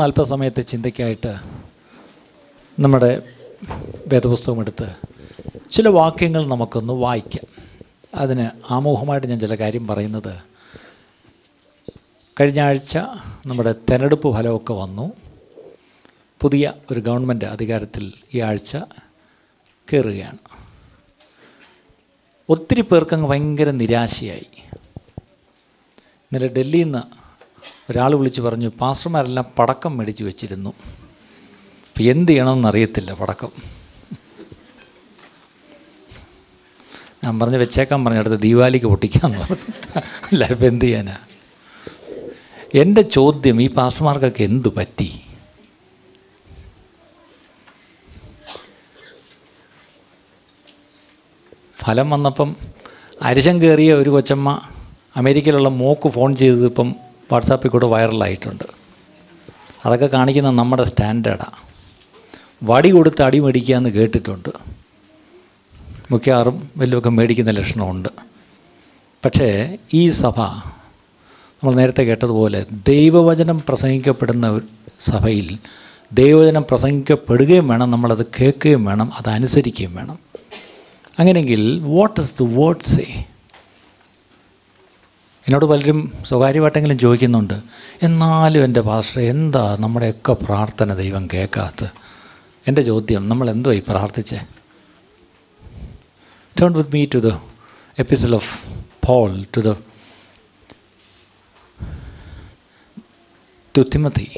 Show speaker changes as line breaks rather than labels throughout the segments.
നാൽപ്പത് സമയത്തെ ചിന്തയ്ക്കായിട്ട് നമ്മുടെ വേദപുസ്തകം എടുത്ത് ചില വാക്യങ്ങൾ നമുക്കൊന്ന് വായിക്കാം അതിന് ആമുഖമായിട്ട് ഞാൻ ചില കാര്യം പറയുന്നത് കഴിഞ്ഞ ആഴ്ച നമ്മുടെ തിരഞ്ഞെടുപ്പ് ഫലമൊക്കെ വന്നു പുതിയ ഒരു ഗവൺമെൻറ് അധികാരത്തിൽ ഈ ആഴ്ച കയറുകയാണ് ഒത്തിരി പേർക്കങ്ങ് ഭയങ്കര നിരാശയായി ഇന്നലെ ഡൽഹിയിൽ നിന്ന് ഒരാൾ വിളിച്ച് പറഞ്ഞു പാസ്റ്റർമാരെല്ലാം പടക്കം മേടിച്ച് വെച്ചിരുന്നു അപ്പം എന്ത് ചെയ്യണമെന്നറിയത്തില്ല പടക്കം ഞാൻ പറഞ്ഞ് വെച്ചേക്കാൻ പറഞ്ഞു അടുത്ത ദീപാവലിക്ക് പൊട്ടിക്കാന്ന് പറഞ്ഞു അല്ല ഇപ്പം എന്ത് ചെയ്യാനാ എൻ്റെ ചോദ്യം ഈ പാസ്റ്റർമാർക്കൊക്കെ എന്തു പറ്റി ഫലം വന്നപ്പം അരിശം കയറിയ ഒരു കൊച്ചമ്മ അമേരിക്കയിലുള്ള മോക്ക് ഫോൺ ചെയ്തത് ഇപ്പം വാട്സാപ്പിൽ കൂടെ വൈറലായിട്ടുണ്ട് അതൊക്കെ കാണിക്കുന്ന നമ്മുടെ സ്റ്റാൻഡേർഡാണ് വടി കൊടുത്ത് അടി മേടിക്കുക എന്ന് കേട്ടിട്ടുണ്ട് മുഖ്യാറും വലിയൊക്കെ മേടിക്കുന്ന ലക്ഷണമുണ്ട് പക്ഷേ ഈ സഭ നമ്മൾ നേരത്തെ കേട്ടതുപോലെ ദൈവവചനം പ്രസംഗിക്കപ്പെടുന്ന സഭയിൽ ദൈവവചനം പ്രസംഗിക്കപ്പെടുകയും വേണം നമ്മളത് കേൾക്കുകയും വേണം അതനുസരിക്കുകയും വേണം അങ്ങനെയെങ്കിൽ what is the word say എന്നോട് പലരും സ്വകാര്യമായിട്ടെങ്കിലും ചോദിക്കുന്നുണ്ട് എന്നാലും എൻ്റെ പാസ്റ്റർ എന്താ നമ്മുടെയൊക്കെ പ്രാർത്ഥന ദൈവം കേൾക്കാത്ത എൻ്റെ ചോദ്യം നമ്മൾ എന്തോ ഈ പ്രാർത്ഥിച്ചേ turn with me to the episode of Paul to the to Timothy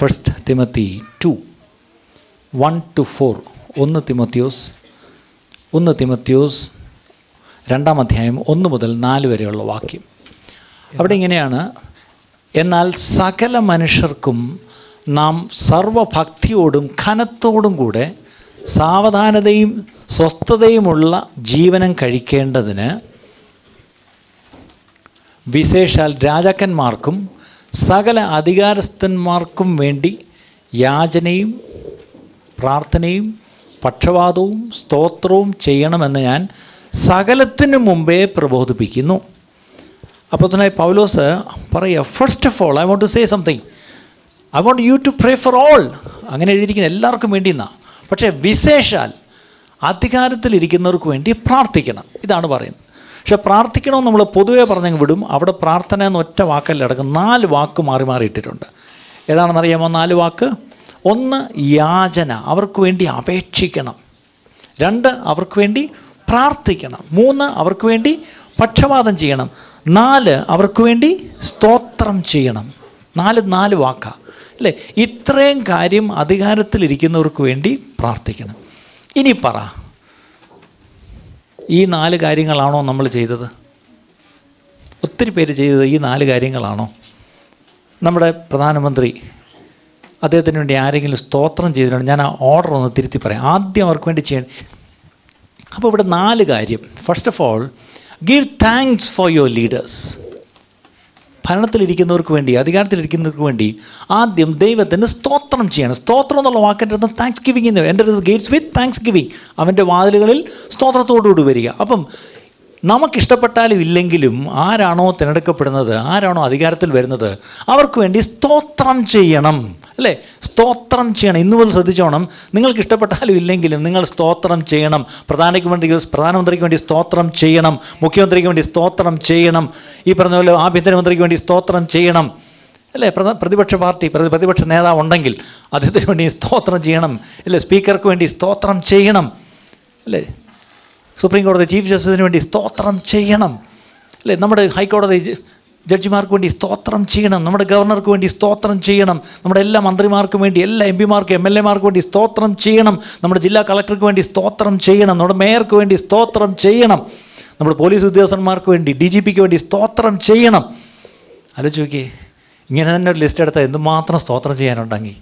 first Timothy two one to four ഒന്ന് തിമത്യോസ് ഒന്ന് തിമത്യോസ് രണ്ടാം അധ്യായം ഒന്ന് മുതൽ നാല് വരെയുള്ള വാക്യം അവിടെ ഇങ്ങനെയാണ് എന്നാൽ സകല മനുഷ്യർക്കും നാം സർവഭക്തിയോടും ഖനത്തോടും കൂടെ സാവധാനതയും സ്വസ്ഥതയുമുള്ള ജീവനം കഴിക്കേണ്ടതിന് വിശേഷാൽ രാജാക്കന്മാർക്കും സകല അധികാരസ്ഥന്മാർക്കും വേണ്ടി യാചനയും പ്രാർത്ഥനയും പക്ഷപാതവും സ്തോത്രവും ചെയ്യണമെന്ന് ഞാൻ സകലത്തിനു മുമ്പേ പ്രബോധിപ്പിക്കുന്നു അപ്പോൾ തന്നെ പൗലോസ് പറയുക first of all I want to say something I want you to pray for all അങ്ങനെ എഴുതിയിരിക്കുന്ന എല്ലാവർക്കും വേണ്ടി എന്നാണ് പക്ഷേ വിശേഷാൽ അധികാരത്തിലിരിക്കുന്നവർക്ക് വേണ്ടി പ്രാർത്ഥിക്കണം ഇതാണ് പറയുന്നത് പക്ഷേ പ്രാർത്ഥിക്കണമെന്ന് നമ്മൾ പൊതുവേ പറഞ്ഞെങ്കിൽ വിടും അവിടെ പ്രാർത്ഥന എന്ന ഒറ്റ വാക്കല്ല അടക്കം നാല് വാക്ക് മാറി മാറി ഇട്ടിട്ടുണ്ട് ഏതാണെന്നറിയാമോ നാല് വാക്ക് ഒന്ന് യാചന അവർക്ക് വേണ്ടി അപേക്ഷിക്കണം രണ്ട് അവർക്ക് വേണ്ടി പ്രാർത്ഥിക്കണം മൂന്ന് അവർക്ക് വേണ്ടി പക്ഷപാതം ചെയ്യണം നാല് അവർക്ക് വേണ്ടി സ്തോത്രം ചെയ്യണം നാല് നാല് വാക്ക അല്ലേ ഇത്രയും കാര്യം അധികാരത്തിലിരിക്കുന്നവർക്ക് വേണ്ടി പ്രാർത്ഥിക്കണം ഇനി പറ ഈ നാല് കാര്യങ്ങളാണോ നമ്മൾ ചെയ്തത് ഒത്തിരി പേര് ചെയ്തത് ഈ നാല് കാര്യങ്ങളാണോ നമ്മുടെ പ്രധാനമന്ത്രി അദ്ദേഹത്തിന് വേണ്ടി ആരെങ്കിലും സ്തോത്രം ചെയ്തിട്ടുണ്ട് ഞാൻ ആ ഓർഡർ ഒന്ന് തിരുത്തി പറയാം ആദ്യം അവർക്ക് വേണ്ടി ചെയ്യണം അപ്പോൾ ഇവിടെ നാല് കാര്യം first of all give thanks for your leaders ഭരണത്തിലിരിക്കുന്നവർക്ക് വേണ്ടി അധികാരത്തിലിരിക്കുന്നവർക്ക് വേണ്ടി ആദ്യം ദൈവത്തിന് സ്തോത്രം ചെയ്യണം സ്തോത്രം എന്നുള്ള വാക്കിൻ്റെ അർത്ഥം താങ്ക്സ് ഗിവിങ് എൻ്റെ ഗേറ്റ്സ് വിത്ത് താങ്ക്സ് ഗിവിങ് അവൻ്റെ വാതിലുകളിൽ സ്തോത്രത്തോടുകൂടി വരിക അപ്പം നമുക്കിഷ്ടപ്പെട്ടാലും ഇല്ലെങ്കിലും ആരാണോ തിരഞ്ഞെടുക്കപ്പെടുന്നത് ആരാണോ അധികാരത്തിൽ വരുന്നത് അവർക്ക് വേണ്ടി സ്തോത്രം ചെയ്യണം അല്ലേ സ്തോത്രം ചെയ്യണം ഇന്ന് മുതൽ ശ്രദ്ധിച്ചോണം നിങ്ങൾക്ക് ഇഷ്ടപ്പെട്ടാലും ഇല്ലെങ്കിലും നിങ്ങൾ സ്തോത്രം ചെയ്യണം പ്രധാനയ്ക്ക് വേണ്ടി പ്രധാനമന്ത്രിക്ക് വേണ്ടി സ്തോത്രം ചെയ്യണം മുഖ്യമന്ത്രിക്ക് വേണ്ടി സ്തോത്രം ചെയ്യണം ഈ പറഞ്ഞ പോലെ ആഭ്യന്തരമന്ത്രിക്ക് വേണ്ടി സ്തോത്രം ചെയ്യണം അല്ലേ പ്രതിപക്ഷ പാർട്ടി പ്രതിപക്ഷ നേതാവ് ഉണ്ടെങ്കിൽ അദ്ദേഹത്തിന് വേണ്ടി സ്തോത്രം ചെയ്യണം അല്ലേ സ്പീക്കർക്ക് വേണ്ടി സ്തോത്രം ചെയ്യണം അല്ലേ സുപ്രീം കോടതി ചീഫ് ജസ്റ്റിസിന് വേണ്ടി സ്തോത്രം ചെയ്യണം അല്ലേ നമ്മുടെ ഹൈക്കോടതി ജഡ്ജിമാർക്ക് വേണ്ടി സ്തോത്രം ചെയ്യണം നമ്മുടെ ഗവർണർക്ക് വേണ്ടി സ്തോത്രം ചെയ്യണം നമ്മുടെ എല്ലാ മന്ത്രിമാർക്കും വേണ്ടി എല്ലാ എം പിമാർക്കും എം എൽ എമാർക്ക് വേണ്ടി സ്തോത്രം ചെയ്യണം നമ്മുടെ ജില്ലാ കളക്ടർക്ക് വേണ്ടി സ്തോത്രം ചെയ്യണം നമ്മുടെ മേയർക്ക് വേണ്ടി സ്തോത്രം ചെയ്യണം നമ്മുടെ പോലീസ് ഉദ്യോഗസ്ഥന്മാർക്ക് വേണ്ടി ഡി ജി പിക്ക് വേണ്ടി സ്തോത്രം ചെയ്യണം ചോദിക്കേ ഇങ്ങനെ തന്നെ ഒരു ലിസ്റ്റ് എടുത്താൽ എന്തുമാത്രം സ്തോത്രം ചെയ്യാനുണ്ടെങ്കിൽ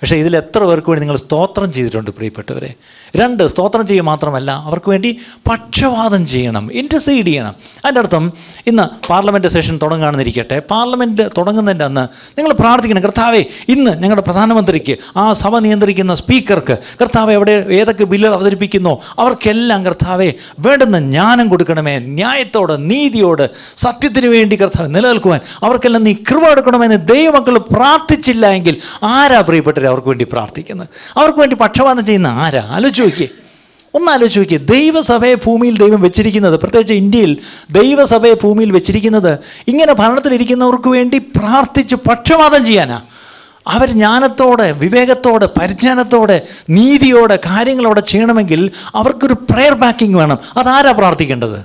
പക്ഷേ ഇതിൽ എത്ര പേർക്ക് വേണ്ടി നിങ്ങൾ സ്തോത്രം ചെയ്തിട്ടുണ്ട് പ്രിയപ്പെട്ടവരെ രണ്ട് സ്തോത്രം ചെയ്യുക മാത്രമല്ല അവർക്ക് വേണ്ടി പക്ഷവാദം ചെയ്യണം ഇൻ്റർസൈഡ് ചെയ്യണം അതിൻ്റെ അർത്ഥം ഇന്ന് പാർലമെൻറ്റ് സെഷൻ തുടങ്ങുകയാണെന്നിരിക്കട്ടെ പാർലമെൻറ്റ് തുടങ്ങുന്നതിൻ്റെ അന്ന് നിങ്ങൾ പ്രാർത്ഥിക്കണം കർത്താവെ ഇന്ന് ഞങ്ങളുടെ പ്രധാനമന്ത്രിക്ക് ആ സഭ നിയന്ത്രിക്കുന്ന സ്പീക്കർക്ക് കർത്താവ് എവിടെ ഏതൊക്കെ ബില്ലുകൾ അവതരിപ്പിക്കുന്നോ അവർക്കെല്ലാം കർത്താവെ വേണ്ടുന്ന ജ്ഞാനം കൊടുക്കണമേ ന്യായത്തോട് നീതിയോട് സത്യത്തിന് വേണ്ടി കർത്താവ് നിലനിൽക്കുവാൻ അവർക്കെല്ലാം നീ കൃപ എടുക്കണമെന്ന് ദൈവമക്കൾ പ്രാർത്ഥിച്ചില്ല എങ്കിൽ ആരാ പ്രിയപ്പെട്ട അവർക്ക് വേണ്ടി പ്രാർത്ഥിക്കുന്നത് അവർക്ക് വേണ്ടി പക്ഷപാതം ചെയ്യുന്ന ആരാ ആലോചിച്ച് നോക്കിയേ ഒന്നാലോചിച്ച് നോക്കിയേ ദൈവസഭയെ ഭൂമിയിൽ ദൈവം വെച്ചിരിക്കുന്നത് പ്രത്യേകിച്ച് ഇന്ത്യയിൽ ദൈവസഭയെ ഭൂമിയിൽ വെച്ചിരിക്കുന്നത് ഇങ്ങനെ ഭരണത്തിലിരിക്കുന്നവർക്ക് വേണ്ടി പ്രാർത്ഥിച്ച് പക്ഷപാതം ചെയ്യാനാ അവർ ജ്ഞാനത്തോടെ വിവേകത്തോടെ പരിജ്ഞാനത്തോടെ നീതിയോടെ കാര്യങ്ങളോടെ ചെയ്യണമെങ്കിൽ അവർക്കൊരു പ്രെയർ ബാക്കിംഗ് വേണം അതാരാ പ്രാർത്ഥിക്കേണ്ടത്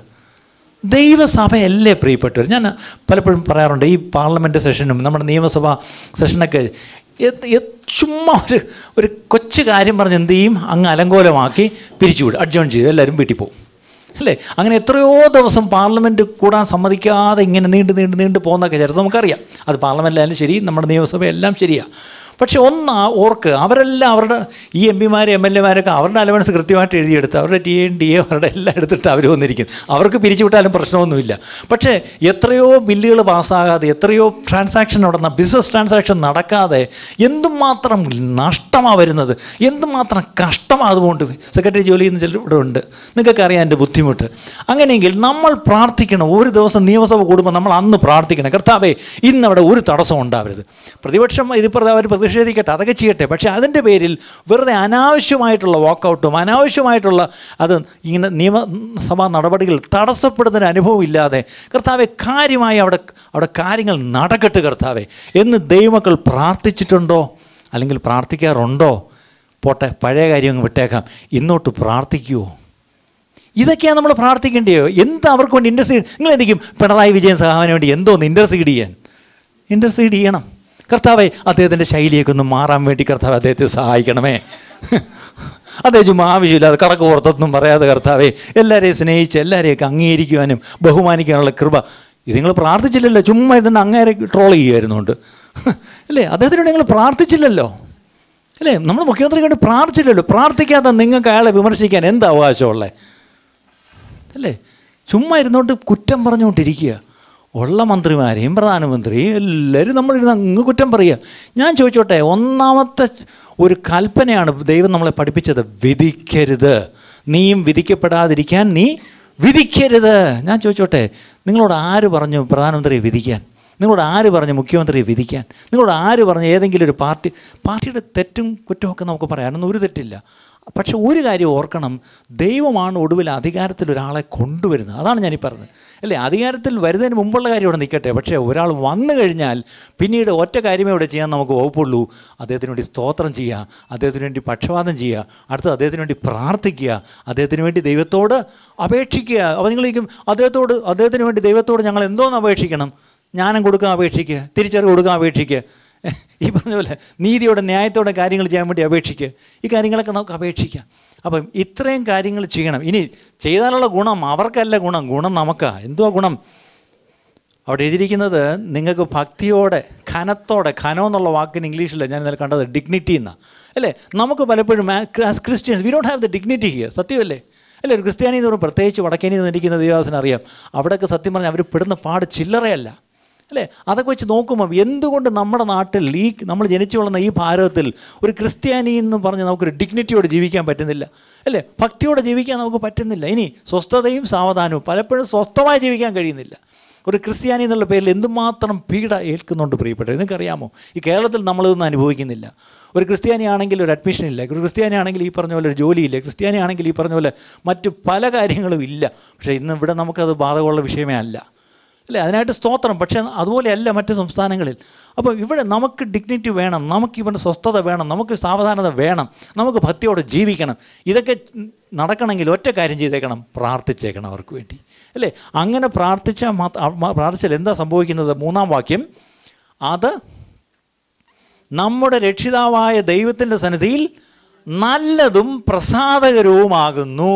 ദൈവസഭയല്ലേ പ്രിയപ്പെട്ടവർ ഞാൻ പലപ്പോഴും പറയാറുണ്ട് ഈ പാർലമെൻറ്റ് സെഷനും നമ്മുടെ നിയമസഭാ സെഷനൊക്കെ ചുമ്മാ ഒരു ഒരു കൊച്ചു കാര്യം പറഞ്ഞ് എന്ത് ചെയ്യും അങ്ങ് അലങ്കോലമാക്കി പിരിച്ചുവിടും അഡ്ജോൺ ചെയ്ത് എല്ലാവരും വീട്ടിൽ പോകും അല്ലേ അങ്ങനെ എത്രയോ ദിവസം പാർലമെൻറ്റ് കൂടാൻ സമ്മതിക്കാതെ ഇങ്ങനെ നീണ്ട് നീണ്ട് നീണ്ട് പോകുന്നൊക്കെ ചേർത്ത് നമുക്കറിയാം അത് പാർലമെൻറ്റിലായാലും ശരി നമ്മുടെ നിയമസഭ എല്ലാം ശരിയാണ് പക്ഷെ ഒന്ന് ഓർക്ക് അവരെല്ലാം അവരുടെ ഈ എം പിമാർ എം എൽ എമാരൊക്കെ അവരുടെ അലവൻസ് കൃത്യമായിട്ട് എഴുതിയെടുത്ത് അവരുടെ ടി എൻ ഡി എ അവരുടെ എല്ലാം എടുത്തിട്ട് അവർ വന്നിരിക്കും അവർക്ക് പിരിച്ചുവിട്ടാലും പ്രശ്നമൊന്നുമില്ല പക്ഷേ എത്രയോ ബില്ലുകൾ പാസ്സാകാതെ എത്രയോ ട്രാൻസാക്ഷൻ നടന്ന ബിസിനസ് ട്രാൻസാക്ഷൻ നടക്കാതെ എന്തുമാത്രം നഷ്ടമാണ് വരുന്നത് എന്തുമാത്രം കഷ്ടമാണ് അതുകൊണ്ട് സെക്രട്ടറി ജോലി എന്ന് ചിലർ ഇവിടെ ഉണ്ട് നിങ്ങൾക്കറിയാം എൻ്റെ ബുദ്ധിമുട്ട് അങ്ങനെയെങ്കിൽ നമ്മൾ പ്രാർത്ഥിക്കണം ഒരു ദിവസം നിയമസഭ കൂടുമ്പോൾ നമ്മൾ അന്ന് പ്രാർത്ഥിക്കണം കർത്താവേ ഇന്നവിടെ ഒരു തടസ്സം ഉണ്ടാവരുത് പ്രതിപക്ഷം ഇതിപ്പോൾ അവർ പ്രതിഷേധിക്കട്ടെ അതൊക്കെ ചെയ്യട്ടെ പക്ഷേ അതിൻ്റെ പേരിൽ വെറുതെ അനാവശ്യമായിട്ടുള്ള വാക്കൗട്ടും അനാവശ്യമായിട്ടുള്ള അത് ഇങ്ങനെ നിയമസഭാ നടപടികൾ തടസ്സപ്പെടുന്നൊരു അനുഭവം ഇല്ലാതെ കർത്താവെ കാര്യമായി അവിടെ അവിടെ കാര്യങ്ങൾ നടക്കട്ടെ കർത്താവെ എന്ന് ദൈവമക്കൾ പ്രാർത്ഥിച്ചിട്ടുണ്ടോ അല്ലെങ്കിൽ പ്രാർത്ഥിക്കാറുണ്ടോ പോട്ടെ പഴയ കാര്യം വിട്ടേക്കാം ഇന്നോട്ട് പ്രാർത്ഥിക്കുമോ ഇതൊക്കെയാണ് നമ്മൾ പ്രാർത്ഥിക്കേണ്ടിയോ എന്ത് അവർക്ക് വേണ്ടി ഇൻ്റർസീഡ് നിങ്ങൾ എന്തെങ്കിലും പിണറായി വിജയൻ സഹാവിന് വേണ്ടി എന്തോന്ന് ഇൻ്റർസീഡ് ചെയ്യാൻ ഇൻ്റർസീഡ് ചെയ്യണം കർത്താവെ അദ്ദേഹത്തിൻ്റെ ശൈലിയൊക്കെ ഒന്ന് മാറാൻ വേണ്ടി കർത്താവ് അദ്ദേഹത്തെ സഹായിക്കണമേ അദ്ദേഹം ചുമ്മാ ആവശ്യമില്ലാതെ കടക്ക് പുറത്തൊന്നും പറയാതെ കർത്താവേ എല്ലാവരെയും സ്നേഹിച്ച് എല്ലാവരെയൊക്കെ അംഗീകരിക്കുവാനും ബഹുമാനിക്കാനുള്ള കൃപ ഇത് നിങ്ങൾ പ്രാർത്ഥിച്ചില്ലല്ലോ ചുമ്മാ ഇതിന് അങ്ങേരെ ട്രോൾ ചെയ്യുമായിരുന്നുണ്ട് അല്ലേ അദ്ദേഹത്തിനോട് നിങ്ങൾ പ്രാർത്ഥിച്ചില്ലല്ലോ അല്ലേ നമ്മൾ മുഖ്യമന്ത്രി കണ്ട് പ്രാർത്ഥിച്ചില്ലല്ലോ പ്രാർത്ഥിക്കാതെ നിങ്ങൾക്ക് അയാളെ വിമർശിക്കാൻ എന്ത് അവകാശമുള്ളത് അല്ലേ ചുമ്മാ ഇരുന്നുകൊണ്ട് കുറ്റം പറഞ്ഞുകൊണ്ടിരിക്കുക ഉള്ള മന്ത്രിമാരെയും പ്രധാനമന്ത്രിയും എല്ലാവരും നമ്മളിരുന്ന് അങ്ങ് കുറ്റം പറയുക ഞാൻ ചോദിച്ചോട്ടെ ഒന്നാമത്തെ ഒരു കൽപ്പനയാണ് ദൈവം നമ്മളെ പഠിപ്പിച്ചത് വിധിക്കരുത് നീയും വിധിക്കപ്പെടാതിരിക്കാൻ നീ വിധിക്കരുത് ഞാൻ ചോദിച്ചോട്ടെ നിങ്ങളോട് ആര് പറഞ്ഞു പ്രധാനമന്ത്രിയെ വിധിക്കാൻ നിങ്ങളോട് ആര് പറഞ്ഞു മുഖ്യമന്ത്രിയെ വിധിക്കാൻ നിങ്ങളോട് ആര് പറഞ്ഞു ഏതെങ്കിലും ഒരു പാർട്ടി പാർട്ടിയുടെ തെറ്റും കുറ്റമൊക്കെ നമുക്ക് പറയാനൊന്നും ഒരു തെറ്റില്ല പക്ഷെ ഒരു കാര്യം ഓർക്കണം ദൈവമാണ് ഒടുവിൽ അധികാരത്തിൽ ഒരാളെ കൊണ്ടുവരുന്നത് അതാണ് ഞാനീ പറഞ്ഞത് അല്ലേ അധികാരത്തിൽ വരുന്നതിന് മുമ്പുള്ള കാര്യം ഇവിടെ നിൽക്കട്ടെ പക്ഷേ ഒരാൾ വന്നു കഴിഞ്ഞാൽ പിന്നീട് ഒറ്റ കാര്യമേ ഇവിടെ ചെയ്യാൻ നമുക്ക് വകുപ്പുള്ളൂ അദ്ദേഹത്തിന് വേണ്ടി സ്തോത്രം ചെയ്യുക അദ്ദേഹത്തിന് വേണ്ടി പക്ഷപാതം ചെയ്യുക അടുത്ത് അദ്ദേഹത്തിന് വേണ്ടി പ്രാർത്ഥിക്കുക അദ്ദേഹത്തിന് വേണ്ടി ദൈവത്തോട് അപേക്ഷിക്കുക അപ്പോൾ നിങ്ങളിരിക്കും അദ്ദേഹത്തോട് അദ്ദേഹത്തിന് വേണ്ടി ദൈവത്തോട് ഞങ്ങൾ എന്തോന്ന് അപേക്ഷിക്കണം ജ്ഞാനം കൊടുക്കാൻ അപേക്ഷിക്കുക തിരിച്ചറിവ് കൊടുക്കാൻ അപേക്ഷിക്കുക ഈ പറഞ്ഞ പോലെ നീതിയോടെ ന്യായത്തോടെ കാര്യങ്ങൾ ചെയ്യാൻ വേണ്ടി അപേക്ഷിക്കുക ഈ കാര്യങ്ങളൊക്കെ നമുക്ക് അപേക്ഷിക്കാം അപ്പം ഇത്രയും കാര്യങ്ങൾ ചെയ്യണം ഇനി ചെയ്താലുള്ള ഗുണം അവർക്കല്ല ഗുണം ഗുണം നമുക്ക് എന്തുവാ ഗുണം അവിടെ എഴുതിയിരിക്കുന്നത് നിങ്ങൾക്ക് ഭക്തിയോടെ ഖനത്തോടെ ഖനം എന്നുള്ള വാക്കിന് ഇംഗ്ലീഷിൽ ഞാൻ ഇന്നലെ കണ്ടത് ഡിഗ്നിറ്റി എന്നാണ് അല്ലേ നമുക്ക് പലപ്പോഴും as Christians we don't have the dignity here സത്യമല്ലേ അല്ലേ ഒരു ക്രിസ്ത്യാനി എന്ന് പറയുമ്പോൾ പ്രത്യേകിച്ച് വടക്കേനി നിന്നിരിക്കുന്ന ദേവദാസനറിയാം അവിടെയൊക്കെ സത്യം പറഞ്ഞാൽ അവർ പെടുന്ന പാട് ചില്ലറയല്ല അല്ലേ അതൊക്കെ വെച്ച് നോക്കുമ്പോൾ എന്തുകൊണ്ട് നമ്മുടെ നാട്ടിൽ ഈ നമ്മൾ ജനിച്ചു വളർന്ന ഈ ഭാരതത്തിൽ ഒരു ക്രിസ്ത്യാനി എന്ന് പറഞ്ഞ് നമുക്കൊരു ഡിഗ്നിറ്റിയോടെ ജീവിക്കാൻ പറ്റുന്നില്ല അല്ലേ ഭക്തിയോടെ ജീവിക്കാൻ നമുക്ക് പറ്റുന്നില്ല ഇനി സ്വസ്ഥതയും സാവധാനവും പലപ്പോഴും സ്വസ്ഥമായി ജീവിക്കാൻ കഴിയുന്നില്ല ഒരു ക്രിസ്ത്യാനി എന്നുള്ള പേരിൽ എന്തുമാത്രം പീഡ ഏൽക്കുന്നുണ്ട് പ്രിയപ്പെട്ടത് നിങ്ങൾക്കറിയാമോ ഈ കേരളത്തിൽ നമ്മളിതൊന്നും അനുഭവിക്കുന്നില്ല ഒരു ക്രിസ്ത്യാനി ആണെങ്കിൽ ഒരു അഡ്മിഷൻ ഇല്ല ഒരു ക്രിസ്ത്യാനി ആണെങ്കിൽ ഈ പറഞ്ഞ പോലെ ഒരു ജോലിയില്ല ക്രിസ്ത്യാനി ആണെങ്കിൽ ഈ പറഞ്ഞ പോലെ മറ്റ് പല കാര്യങ്ങളും ഇല്ല പക്ഷേ ഇന്ന് ഇവിടെ നമുക്കത് ബാധകമുള്ള വിഷയമേ അല്ല അല്ലേ അതിനായിട്ട് സ്തോത്രം പക്ഷേ അതുപോലെയല്ല മറ്റ് സംസ്ഥാനങ്ങളിൽ അപ്പോൾ ഇവിടെ നമുക്ക് ഡിഗ്നിറ്റി വേണം നമുക്ക് ഇവൻ്റെ സ്വസ്ഥത വേണം നമുക്ക് സാവധാനത വേണം നമുക്ക് ഭക്തിയോടെ ജീവിക്കണം ഇതൊക്കെ നടക്കണമെങ്കിൽ ഒറ്റ കാര്യം ചെയ്തേക്കണം പ്രാർത്ഥിച്ചേക്കണം അവർക്ക് വേണ്ടി അല്ലേ അങ്ങനെ പ്രാർത്ഥിച്ചാൽ പ്രാർത്ഥിച്ചാൽ എന്താ സംഭവിക്കുന്നത് മൂന്നാം വാക്യം അത് നമ്മുടെ രക്ഷിതാവായ ദൈവത്തിൻ്റെ സന്നിധിയിൽ നല്ലതും പ്രസാദകരവുമാകുന്നു